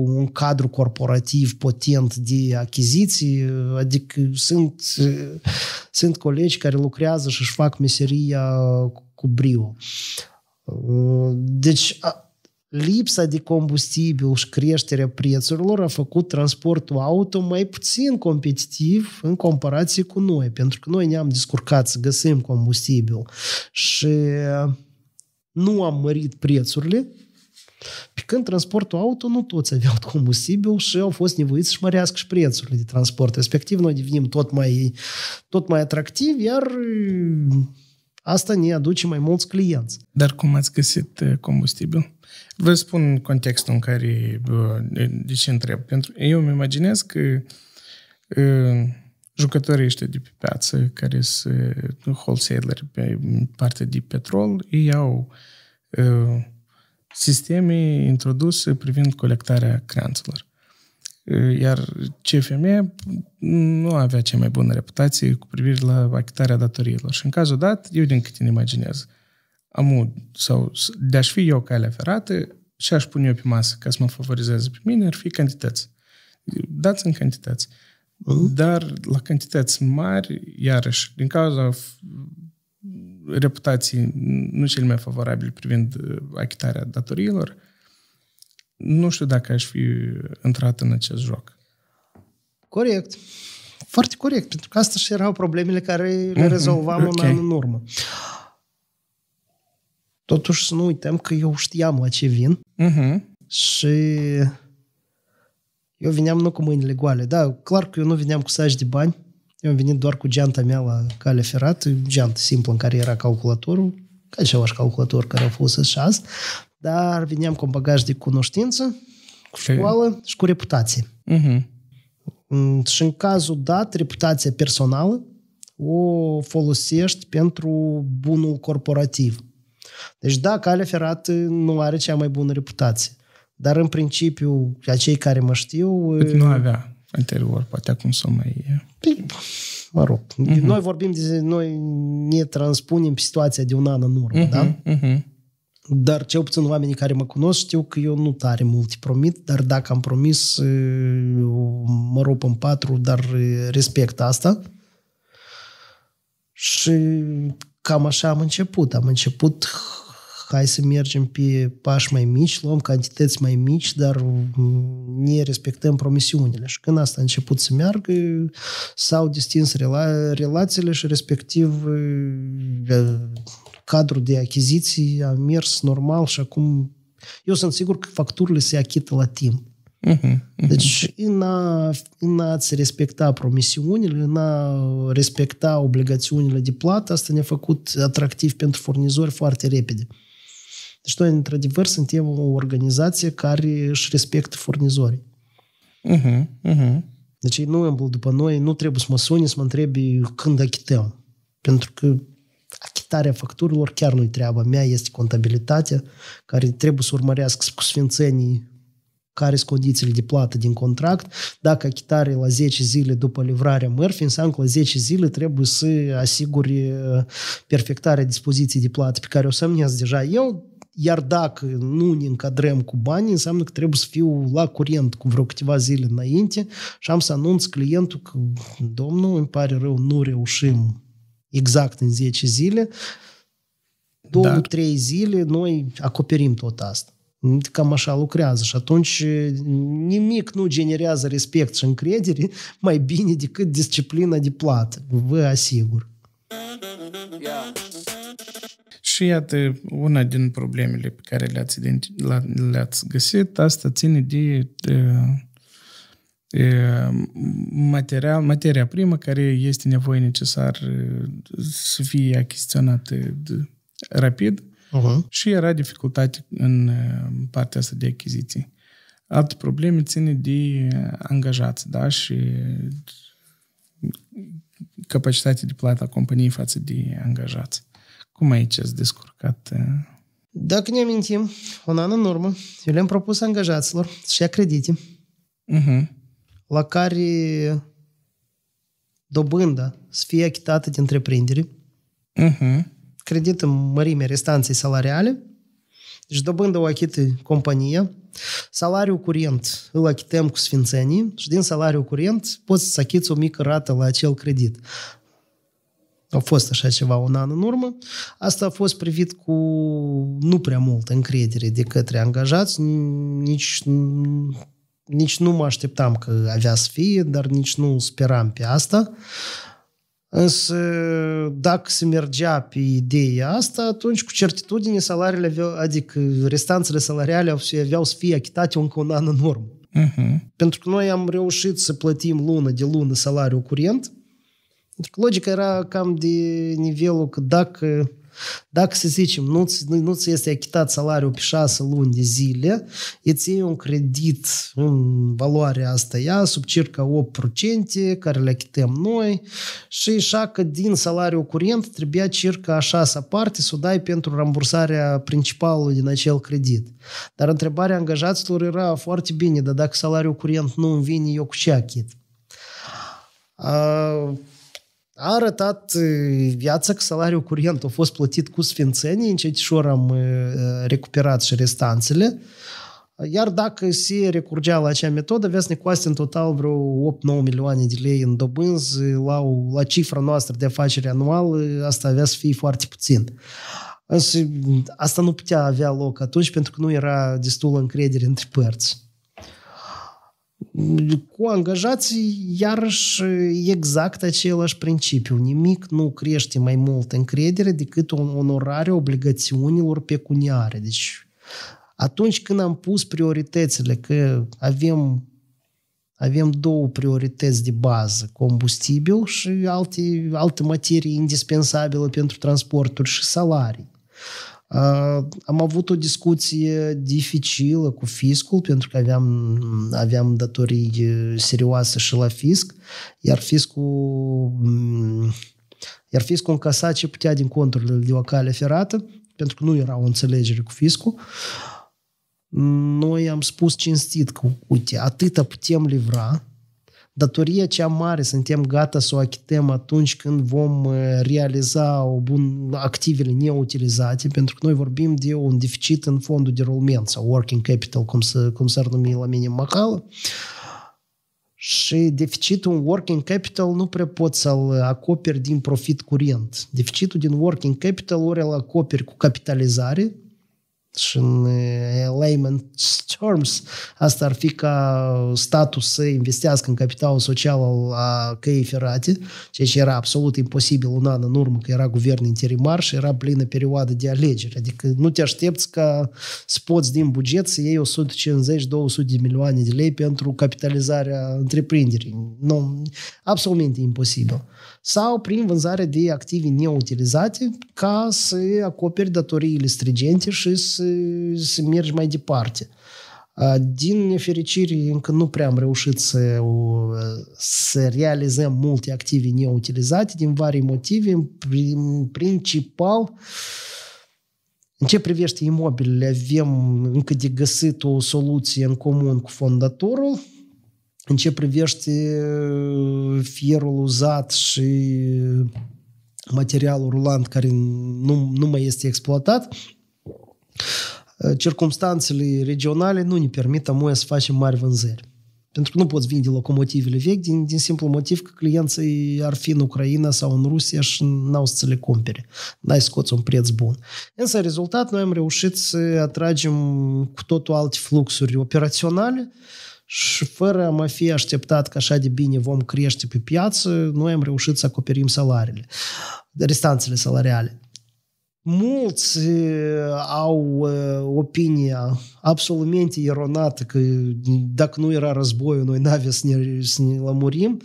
un cadru corporativ potent de achiziții, uh, adică sunt, sunt colegi care lucrează și își fac meseria cu brio. Deci, lipsa de combustibil și creșterea prețurilor a făcut transportul auto mai puțin competitiv în comparație cu noi, pentru că noi ne-am descurcat să găsim combustibil și nu am mărit prețurile, pe când transportul auto nu toți aveau combustibil și au fost nevoiți să-și mărească și prețurile de transport. Respectiv, noi devenim tot mai, tot mai atractivi, iar Asta ne aduce mai mulți clienți. Dar cum ați găsit uh, combustibil? Vă spun contextul în care, uh, de ce întreb. Pentru, eu îmi imaginez că uh, jucătorii ăștia de pe piață, care sunt wholesaler pe partea de petrol, ei au sisteme introduse privind colectarea creanțelor. Ă, iar CFM nu avea cea mai bună reputație cu privire la achitarea datoriilor. Și în cazul dat, eu din câte ne imaginez, am sau de-aș fi eu calea ferată și aș pune eu pe masă ca să mă favorizeze pe mine, ar fi cantități. Dați în cantități. uh Dar la cantități mari, iarăși, din cauza reputației nu cel mai favorabile privind ă, achitarea datoriilor, nu știu dacă aș fi intrat în acest joc. Corect. Foarte corect, pentru că asta și erau problemele care le mhm, mhm, rezolvam okay. un an în urmă. Totuși să nu uităm că eu știam la ce vin uh-huh. și eu vineam nu cu mâinile goale. Da, clar că eu nu vineam cu saci de bani. Eu am venit doar cu geanta mea la cale ferată, geantă simplă în care era calculatorul, ca și calculator care a fost și dar veneam cu un bagaj de cunoștință, cu școală și cu reputație. Uh-huh. Și în cazul dat, reputația personală o folosești pentru bunul corporativ. Deci da, calea ferată nu are cea mai bună reputație. Dar în principiu, cei care mă știu... Cât nu avea anterior, poate acum să mai... Păi, mă rog, uh-huh. noi vorbim de... Noi ne transpunem situația de un an în urmă, uh-huh, da? Uh-huh. Dar cel puțin oamenii care mă cunosc știu că eu nu tare mult promit, dar dacă am promis, eh, mă rup în patru, dar eh, respect asta. Și cam așa am început. Am început hai să mergem pe pași mai mici, luăm cantități mai mici, dar mm, ne respectăm promisiunile. Și când asta a început să meargă, s-au distins rela- relațiile și respectiv eh, cadrul de achiziții a mers normal și acum eu sunt sigur că facturile se achită la timp. Uh-huh, uh-huh. Deci, în, a, în a-ți respecta promisiunile, în a respecta obligațiunile de plată, asta ne-a făcut atractiv pentru furnizori foarte repede. Deci, noi, într-adevăr, suntem o organizație care își respectă furnizorii. Uh-huh, uh-huh. Deci, ei nu îmblă după noi, nu trebuie să mă suni, să mă întrebi când achităm. Pentru că achitarea facturilor chiar nu-i treaba mea, este contabilitatea care trebuie să urmărească cu sfințenii care sunt condițiile de plată din contract. Dacă achitare la 10 zile după livrarea mărfii, înseamnă că la 10 zile trebuie să asiguri uh, perfectarea dispoziției de plată pe care o semnez deja eu, iar dacă nu ne încadrăm cu banii, înseamnă că trebuie să fiu la curent cu vreo câteva zile înainte și am să anunț clientul că, domnul, îmi pare rău, nu reușim exact în 10 zile, 2-3 da. zile noi acoperim tot asta. Cam așa lucrează și atunci nimic nu generează respect și încredere mai bine decât disciplina de plată, vă asigur. Și iată, una din problemele pe care le-ați, le-ați găsit, asta ține de, de material, materia primă care este nevoie necesar să fie achiziționată rapid uh-huh. și era dificultate în partea asta de achiziții. Alte probleme ține de angajați, da, și capacitatea de plată a companiei față de angajați. Cum aici ați descurcat? Dacă ne amintim, un an în urmă, eu le-am propus angajaților și acredite. Uh-huh mhm la care dobânda să fie achitată de întreprindere, uh-huh. credit în mărime restanței salariale, deci dobândă o achită compania, salariul curent îl achităm cu sfințenii și din salariul curent poți să achiți o mică rată la acel credit. A fost așa ceva un an în urmă. Asta a fost privit cu nu prea multă încredere de către angajați, nici nici nu mă așteptam că avea să fie, dar nici nu speram pe asta. Însă, dacă se mergea pe ideea asta, atunci cu certitudine salariile, aveau, adică restanțele salariale aveau să fie achitate încă un an în urmă. Uh-huh. Pentru că noi am reușit să plătim lună de lună salariul curent. Deci, logica era cam de nivelul că dacă dacă, să zicem, nu-ți, nu-ți este achitat salariul pe șase luni de zile, îți iei un credit în valoarea asta ea, sub circa 8%, care le achităm noi, și așa că din salariul curent trebuia circa a șasea parte să o dai pentru rambursarea principalului din acel credit. Dar întrebarea angajaților era foarte bine, dar dacă salariul curent nu îmi vine, eu cu ce achit? a arătat viața că salariul curent a fost plătit cu sfințenie, încet și ori am recuperat și restanțele. Iar dacă se recurgea la acea metodă, vezi, ne coaste în total vreo 8-9 milioane de lei în dobânz la, la cifra noastră de afacere anual, asta avea să fie foarte puțin. Însă asta nu putea avea loc atunci pentru că nu era destul încredere între părți cu angajații iarăși exact același principiu. Nimic nu crește mai mult încredere decât onorare obligațiunilor pecuniare. Deci atunci când am pus prioritățile, că avem avem două priorități de bază, combustibil și alte, alte materii indispensabile pentru transporturi și salarii. Am avut o discuție dificilă cu fiscul pentru că aveam, aveam datorii serioase și la fisc, iar fiscul iar fiscul încasa ce putea din conturile de o cale ferată, pentru că nu era o înțelegere cu fiscul. Noi am spus cinstit că, uite, atâta putem livra, datoria cea mare suntem gata să o achităm atunci când vom uh, realiza o bun, activele neutilizate, pentru că noi vorbim de un deficit în fondul de rolment sau working capital, cum, să, cum s-ar numi la mine Macală. Și deficitul în working capital nu prea poți să-l acoperi din profit curent. Deficitul din working capital ori îl acoperi cu capitalizare, și în eh, layman terms. Asta ar fi ca statul să investească în capitalul social al căii ferate, ceea ce era absolut imposibil un an în urmă, că era guvern interimar și era plină perioadă de alegeri. Adică nu te aștepți ca spoți din buget să iei 150-200 de milioane de lei pentru capitalizarea întreprinderii. Nu, absolut imposibil sau prin vânzare de active neutilizate ca să acoperi datoriile strigente și să, să mergi mai departe. Din nefericire, încă nu prea am reușit să, să realizăm multe active neutilizate din vari motive, În principal în ce privește imobilele, avem încă de găsit o soluție în comun cu fondatorul, în ce privește uh, fierul uzat și materialul rulant care nu, nu mai este exploatat, uh, circumstanțele regionale nu ne permit amuia să facem mari vânzări. Pentru că nu poți vinde locomotivele vechi din, din simplu motiv că clienții ar fi în Ucraina sau în Rusia și n-au să le cumpere. N-ai scoți un preț bun. Însă, rezultat, noi am reușit să atragem cu totul alte fluxuri operaționale uh, și fără a mă fi așteptat că așa de bine vom crește pe piață, noi am reușit să acoperim salariile, restanțele salariale mulți uh, au uh, opinia absolut eronată că dacă nu era războiul, noi n-avea să ne, să ne lămurim.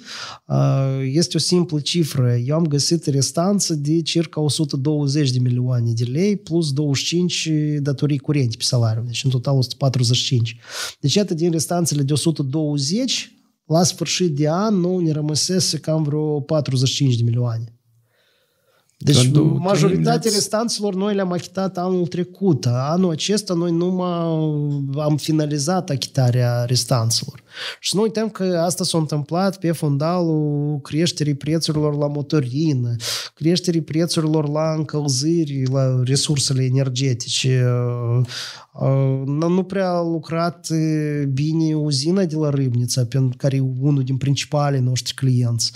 Uh, este o simplă cifră. Eu am găsit restanță de circa 120 de milioane de lei plus 25 datorii curente pe salariu. Deci în total 145. Deci iată din restanțele de 120 la sfârșit de an nu ne rămăsese cam vreo 45 de milioane. Deci Când majoritatea restanțelor restanților noi le-am achitat anul trecut. Anul acesta noi nu am finalizat achitarea restanților. Și noi nu uităm că asta s-a întâmplat pe fundalul creșterii prețurilor la motorină, creșterii prețurilor la încălziri, la resursele energetice. Nu prea a lucrat bine uzina de la Râbnița, Pentru care e unul din principalii noștri clienți.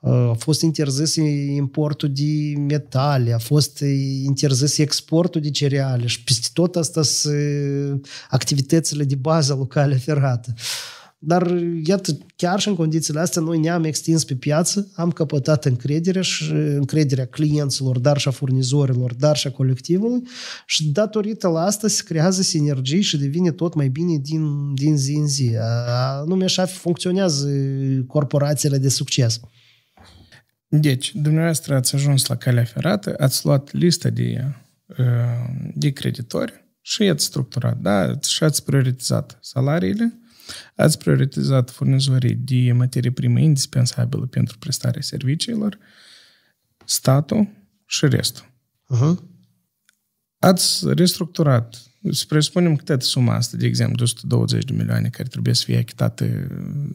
A fost interzis importul de metale, a fost interzis exportul de cereale și peste tot asta sunt activitățile de bază locale ferată. Dar, iată, chiar și în condițiile astea, noi ne-am extins pe piață, am căpătat încredere și încrederea clienților, dar și a furnizorilor, dar și a colectivului și datorită la asta se creează sinergii și devine tot mai bine din, din zi în zi. Anume așa funcționează corporațiile de succes. Deci, dumneavoastră ați ajuns la calea ferată, ați luat lista de, uh, de creditori și i-ați structurat, da? Și ați prioritizat salariile, Ați prioritizat furnizorii de materie primă indispensabilă pentru prestarea serviciilor, statul și restul. Uh-huh. Ați restructurat, să presupunem că toată suma asta, de exemplu, 120 de milioane care trebuie să fie achitate uh,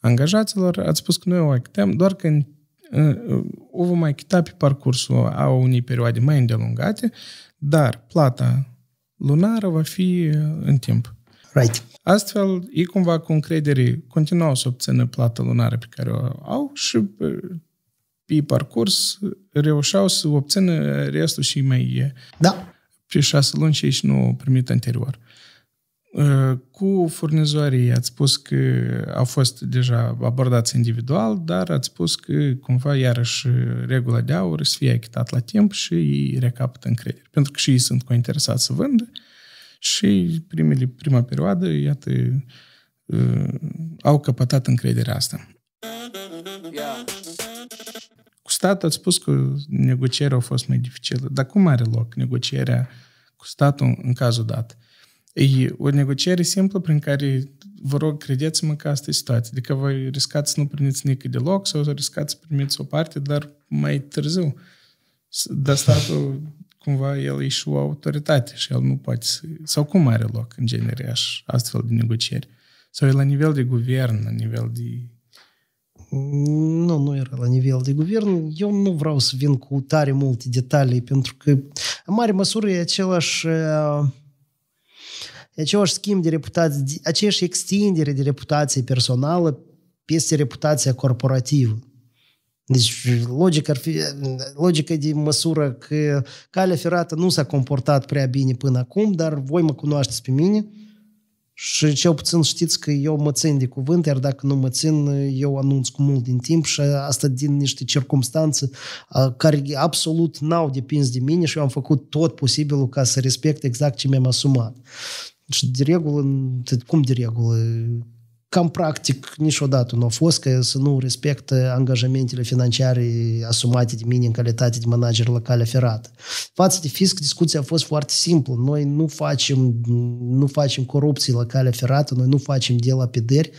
angajaților, ați spus că noi o achităm doar că în uh, o vom achita pe parcursul a unei perioade mai îndelungate, dar plata lunară va fi uh, în timp. Right. Astfel, ei cumva cu încredere continuau să obțină plată lunară pe care o au și pe parcurs reușeau să obțină restul și mai da. pe șase luni și ei și nu primit anterior. Ă, cu furnizorii ați spus că au fost deja abordați individual, dar ați spus că cumva iarăși regula de aur să fie achitat la timp și ei recapătă încredere. Pentru că și ei sunt cointeresați să vândă, și primele, prima perioadă, iată, uh, au căpătat încrederea asta. Cu statul ați spus că negocierea a fost mai dificilă. Dar cum are loc negocierea cu statul în cazul dat? E o negociere simplă prin care vă rog, credeți-mă că asta e situația. Adică voi riscați să nu primiți nici deloc sau riscați să primiți o parte, dar mai târziu. Dar statul cumva el e și o autoritate și el nu poate să... Sau cum are loc în genere aș, astfel de negocieri? Sau e la nivel de guvern, la nivel de... Nu, nu era la nivel de guvern. Eu nu vreau să vin cu tare multe detalii, pentru că în mare măsură e același e același schimb de reputație, aceeași extindere de reputație personală peste reputația corporativă. Deci logica, ar fi, logica de măsură că calea ferată nu s-a comportat prea bine până acum, dar voi mă cunoașteți pe mine și cel puțin știți că eu mă țin de cuvânt, iar dacă nu mă țin, eu anunț cu mult din timp și asta din niște circumstanțe care absolut n-au depins de mine și eu am făcut tot posibilul ca să respect exact ce mi-am asumat. Și deci, de regulă, cum de regulă, cam practic niciodată nu a fost că să nu respectă angajamentele financiare asumate de mine în calitate de manager calea ferată. Față de fisc, discuția a fost foarte simplă. Noi nu facem, nu facem corupții calea ferată, noi nu facem de la pederi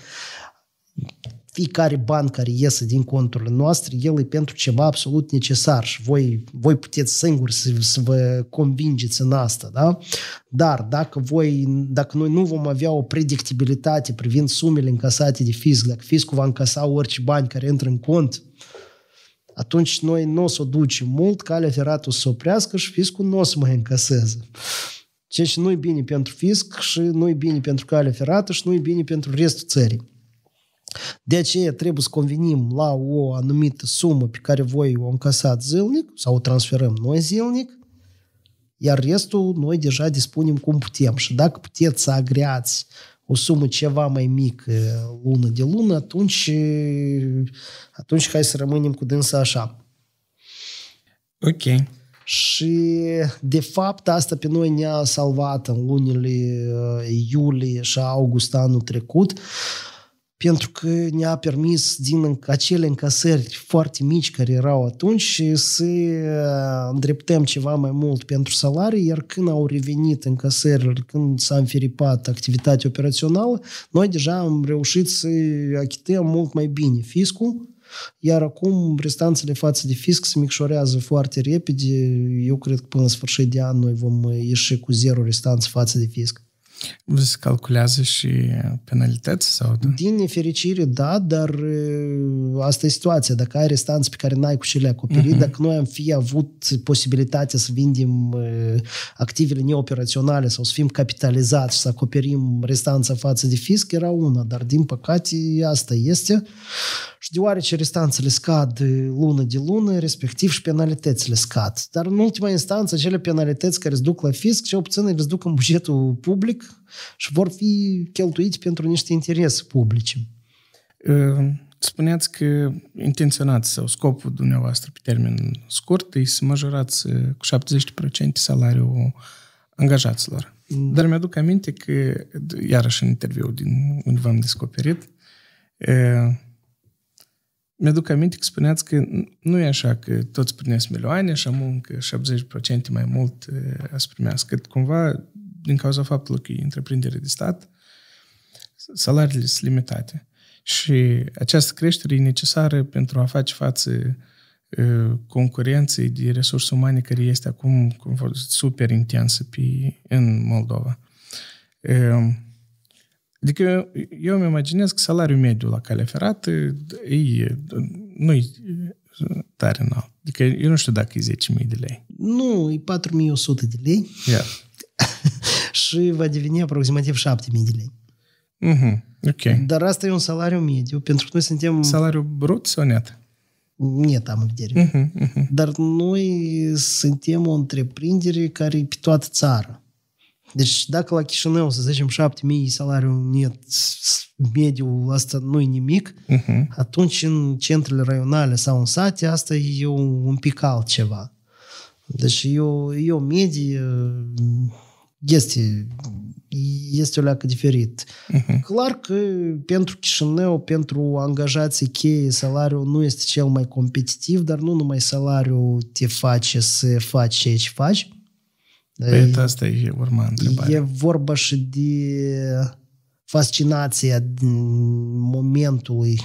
fiecare ban care iese din conturile noastre, el e pentru ceva absolut necesar și voi, voi puteți singuri să, să vă convingeți în asta, da? Dar dacă, voi, dacă noi nu vom avea o predictibilitate privind sumele încasate de fisc, dacă fiscul va încasa orice bani care intră în cont, atunci noi nu o să o ducem mult, calea ferată o să oprească și fiscul nu o să mai încaseze. Ceea ce nu e bine pentru fisc și nu e bine pentru calea ferată și nu e bine pentru restul țării. De aceea trebuie să convenim la o anumită sumă pe care voi o încasați zilnic sau o transferăm noi zilnic, iar restul noi deja dispunem cum putem. Și dacă puteți să agreați o sumă ceva mai mică uh, lună de lună, atunci, uh, atunci hai să rămânem cu dânsa așa. Ok. Și, uh, de fapt, asta pe noi ne-a salvat în lunile iulie și august anul trecut. Uh, pentru că ne-a permis din acele încasări foarte mici care erau atunci să îndreptăm ceva mai mult pentru salarii, iar când au revenit încasările, când s-a înferipat activitatea operațională, noi deja am reușit să achităm mult mai bine fiscul, iar acum restanțele față de fisc se micșorează foarte repede. Eu cred că până sfârșit de an noi vom ieși cu zero restanțe față de fisc. Se calculează și penalități? sau? Da? Din nefericire, da, dar uh, asta e situația. Dacă ai restanți pe care n-ai cu ce le acoperi, uh-huh. dacă noi am fi avut posibilitatea să vindem uh, activele neoperaționale sau să fim capitalizați și să acoperim restanța față de fisc, era una, dar din păcate asta este. Și deoarece restanțele scad uh, lună de lună, respectiv și penalitățile scad. Dar în ultima instanță, acele penalități care îți duc la fisc, ce obțin, îți duc în bugetul public și vor fi cheltuiți pentru niște interese publice. Ă, spuneați că intenționați sau scopul dumneavoastră pe termen scurt e să majorați ă, cu 70% salariul angajaților. Da. Dar mi-aduc aminte că, iarăși în interviu din unde v-am descoperit, ă, mi-aduc aminte că spuneați că nu e așa că toți primesc milioane și am muncă 70% mai mult să primească. cumva din cauza faptului că e întreprindere de stat, salariile sunt limitate. Și această creștere e necesară pentru a face față concurenței de resurse umane care este acum super intensă pe, în Moldova. Adică eu îmi imaginez că salariul mediu la calea ferată e, nu e tare înalt. Adică eu nu știu dacă e 10.000 de lei. Nu, e 4.100 de lei. Yeah și va deveni aproximativ 7.000 de lei. Mm-hmm. Okay. Dar asta e un salariu mediu, pentru că noi suntem... Salariu brut sau net? Net am în vedere. Mm-hmm, mm-hmm. Dar noi suntem o întreprindere care e pe toată țara. Deci dacă la Chișinău, să zicem, 7.000 salariu net, mediu, asta nu-i nimic, uh-huh. atunci în centrele raionale sau în sate, asta e un, un pic altceva. Deci eu, eu medie este, este o leacă diferit. Uh-huh. Clar că pentru Chișinău, pentru angajații cheie, salariul nu este cel mai competitiv, dar nu numai salariul te face să faci ceea ce faci. Păi, e, asta e urma întrebare. E vorba și de fascinația momentului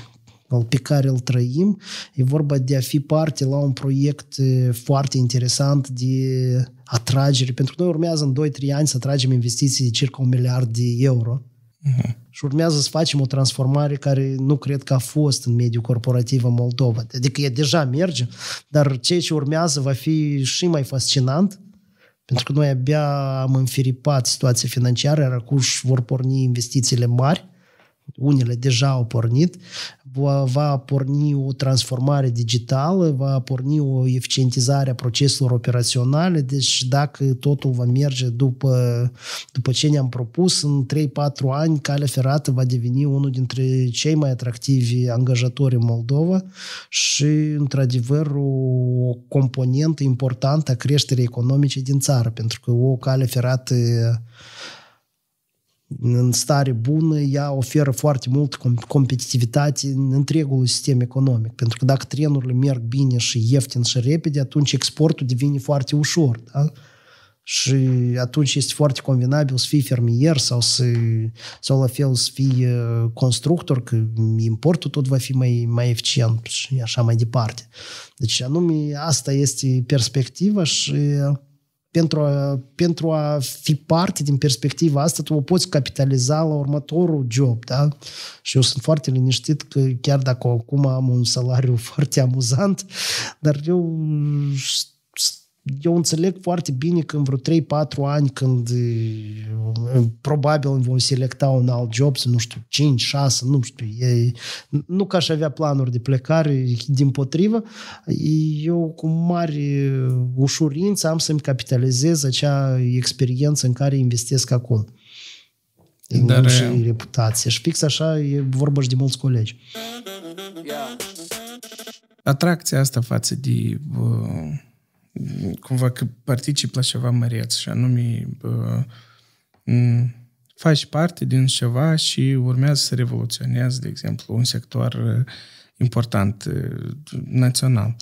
pe care îl trăim. E vorba de a fi parte la un proiect foarte interesant de atragere. Pentru că noi urmează în 2-3 ani să tragem investiții de circa un miliard de euro uh-huh. și urmează să facem o transformare care nu cred că a fost în mediul corporativ în Moldova. Adică e deja merge, dar ceea ce urmează va fi și mai fascinant pentru că noi abia am înfiripat situația financiară, iar acum vor porni investițiile mari unele deja au pornit va, va porni o transformare digitală, va porni o eficientizare a proceselor operaționale, deci dacă totul va merge după, după ce ne-am propus, în 3-4 ani calea ferată va deveni unul dintre cei mai atractivi angajatori în Moldova și, într-adevăr, o componentă importantă a creșterii economice din țară, pentru că o cale ferată în stare bună, ea oferă foarte mult competitivitate în întregul sistem economic. Pentru că dacă trenurile merg bine și ieftin și repede, atunci exportul devine foarte ușor. Da? Și atunci este foarte convenabil să fii fermier sau, să, sau la fel să fii uh, constructor, că importul tot va fi mai, mai eficient și așa mai departe. Deci anume asta este perspectiva și pentru a, pentru a fi parte din perspectiva asta, tu o poți capitaliza la următorul job, da? Și eu sunt foarte liniștit că chiar dacă acum am un salariu foarte amuzant, dar eu eu înțeleg foarte bine că în vreo 3-4 ani, când probabil vom selecta un alt job, să nu știu, 5, 6, nu știu, e, nu că aș avea planuri de plecare, din potrivă, eu cu mare ușurință am să-mi capitalizez acea experiență în care investesc acum. Dar... Și e... reputație. Și fix așa e vorba și de mulți colegi. Yeah. Atracția asta față de uh cumva că particip la ceva măreț și anume uh, faci parte din ceva și urmează să revoluționezi, de exemplu, un sector uh, important uh, național.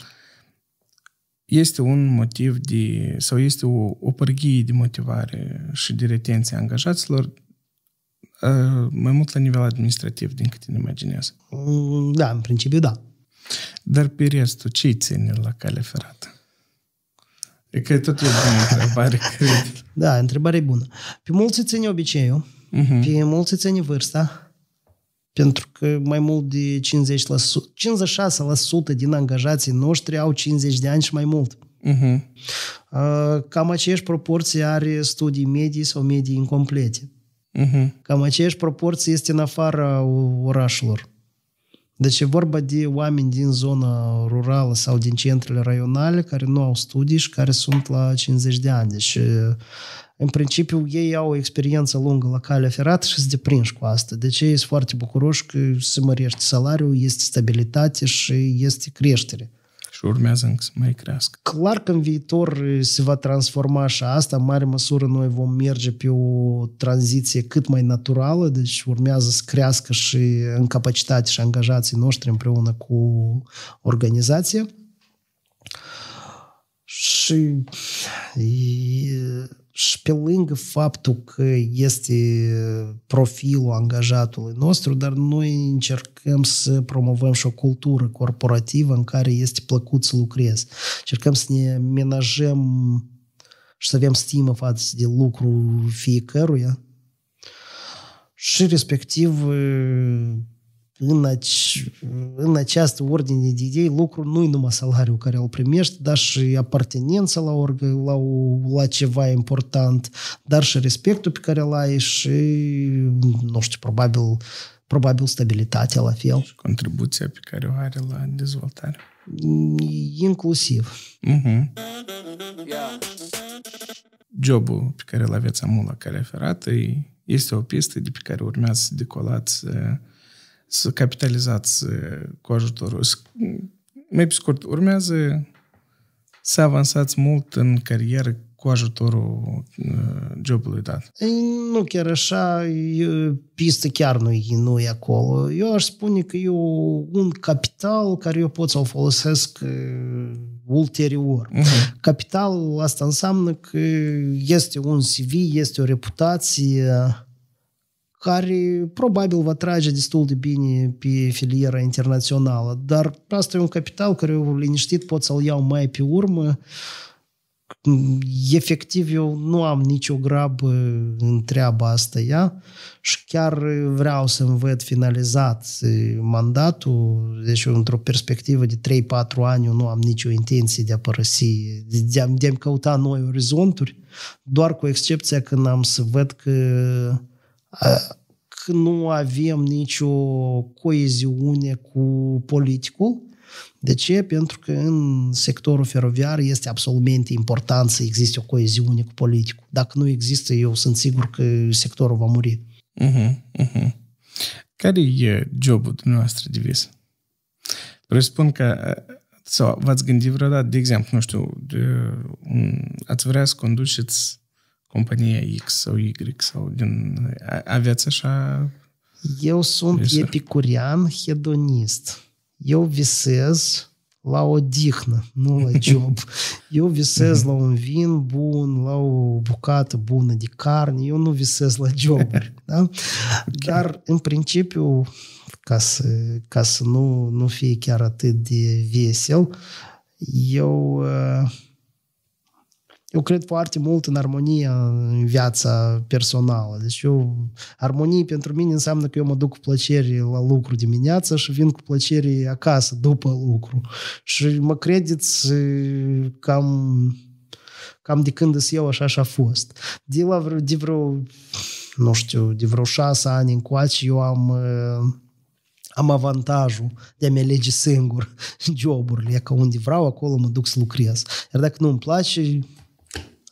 Este un motiv de, sau este o, o pârghie de motivare și de retenție a angajaților uh, mai mult la nivel administrativ, din cât îmi imaginez. Mm, da, în principiu da. Dar pe restul, ce ține la cale ferată? E că tot e bună întrebare, Da, întrebare bună. Pe mulți ține obiceiul, uh-huh. pe mulți ține vârsta, pentru că mai mult de 50 la, 56% din angajații noștri au 50 de ani și mai mult. Uh-huh. Cam aceeași proporție are studii medii sau medii incomplete. Uh-huh. Cam aceeași proporție este în afara orașelor. Deci e vorba de oameni din zona rurală sau din centrele raionale care nu au studii și care sunt la 50 de ani. Deci, în principiu, ei au o experiență lungă la calea ferată și se deprinși cu asta. Deci ei sunt foarte bucuroși că se mărește salariul, este stabilitate și este creștere și urmează încă să mai crească. Clar că în viitor se va transforma și asta, în mare măsură noi vom merge pe o tranziție cât mai naturală, deci urmează să crească și în capacitate și angajații noștri împreună cu organizația. Și și pe lângă faptul că este profilul angajatului nostru, dar noi încercăm să promovăm și o cultură corporativă în care este plăcut să lucrezi. Încercăm să ne menajăm și să avem stimă față de lucru fiecăruia și respectiv în, ace- în această ordine de idei, lucru nu-i numai salariul care îl primești, dar și apartenența la, org- la, la ceva important, dar și respectul pe care îl ai și, nu știu, probabil, probabil stabilitatea la fel. Și contribuția pe care o are la dezvoltare. Inclusiv. Uh-huh. Mhm. Yeah. Jobul pe care îl aveți amul la care referat este o pistă de pe care urmează să decolați să capitalizați uh, cu ajutorul. Mai pe scurt, urmează să avansați mult în carieră cu ajutorul uh, jobului dat. Nu chiar așa, pista chiar nu e, nu e acolo. Eu aș spune că e un capital care eu pot să-l folosesc uh, ulterior. Uh-huh. Capitalul asta înseamnă că este un CV, este o reputație, care probabil va trage destul de bine pe filiera internațională, dar asta e un capital care eu liniștit pot să-l iau mai pe urmă. Efectiv, eu nu am nicio grabă în treaba asta ia? și chiar vreau să-mi văd finalizat eh, mandatul, deci eu, într-o perspectivă de 3-4 ani eu nu am nicio intenție de a părăsi, de a-mi căuta noi orizonturi, doar cu excepția când am să văd că că nu avem nicio coeziune cu politicul. De ce? Pentru că în sectorul feroviar este absolut important să existe o coeziune cu politicul. Dacă nu există, eu sunt sigur că sectorul va muri. Uh-huh, uh-huh. Care e jobul dumneavoastră de vis? Presupun că sau v-ați gândit vreodată, de exemplu, nu știu, de, ați vrea să conduceți compania X sau Y sau din... Aveți așa... Eu sunt visuri. epicurian hedonist. Eu visez la o dihnă, nu la job. Eu visez la un vin bun, la o bucată bună de carne, eu nu visez la job. Da? Dar, în principiu, ca să, ca să nu, nu fie chiar atât de vesel, eu uh, eu cred foarte mult în armonie, în viața personală. Deci eu, armonie pentru mine înseamnă că eu mă duc cu plăcere la lucru dimineața și vin cu plăcere acasă după lucru. Și mă credeți cam, cam de când eu așa și a fost. De, la vreo, de vreo, nu știu, de vreo șase ani încoace eu am am avantajul de a-mi alege singur joburile, că unde vreau, acolo mă duc să lucrez. Iar dacă nu îmi place,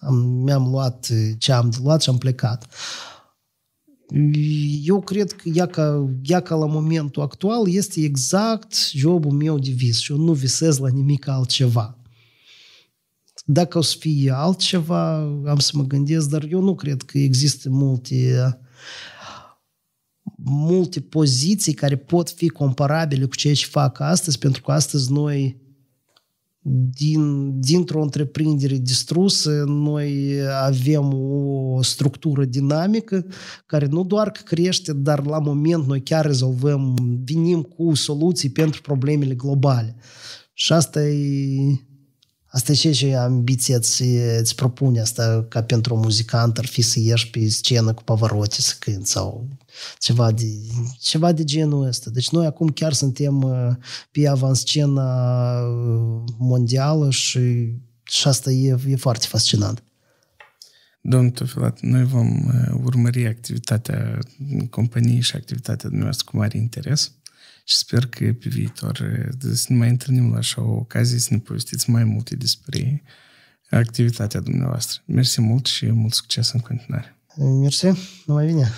am, mi-am luat uh, ce am de luat și am plecat. Eu cred că ea ca, ea ca la momentul actual este exact jobul meu de vis și eu nu visez la nimic altceva dacă o să fie altceva, am să mă gândesc, dar eu nu cred că există multe multe poziții care pot fi comparabile cu ceea ce fac astăzi, pentru că astăzi noi din, dintr-o întreprindere distrusă, noi avem o structură dinamică care nu doar că crește, dar la moment noi chiar rezolvăm, vinim cu soluții pentru problemele globale. Și asta e, asta e ce ambiția ți, ți propune asta ca pentru un muzicant ar fi să ieși pe scenă cu Pavarotti să cânt sau ceva de, ceva de genul ăsta. Deci noi acum chiar suntem uh, pe avanscena uh, mondială și, și asta e, e foarte fascinant. Domnul Tofilat, noi vom uh, urmări activitatea companiei și activitatea dumneavoastră cu mare interes și sper că pe viitor să ne mai întâlnim la așa o ocazie să ne povestiți mai multe despre activitatea dumneavoastră. Mersi mult și mult succes în continuare! Mersi, numai bine!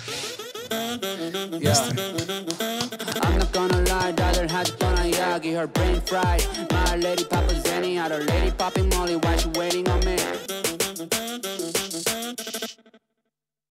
Yeah. I'm not gonna lie, 다들 아직 떠난 Yagi, Her brain fried My lady Papa Zenny Other lady popping molly Why she waiting on me?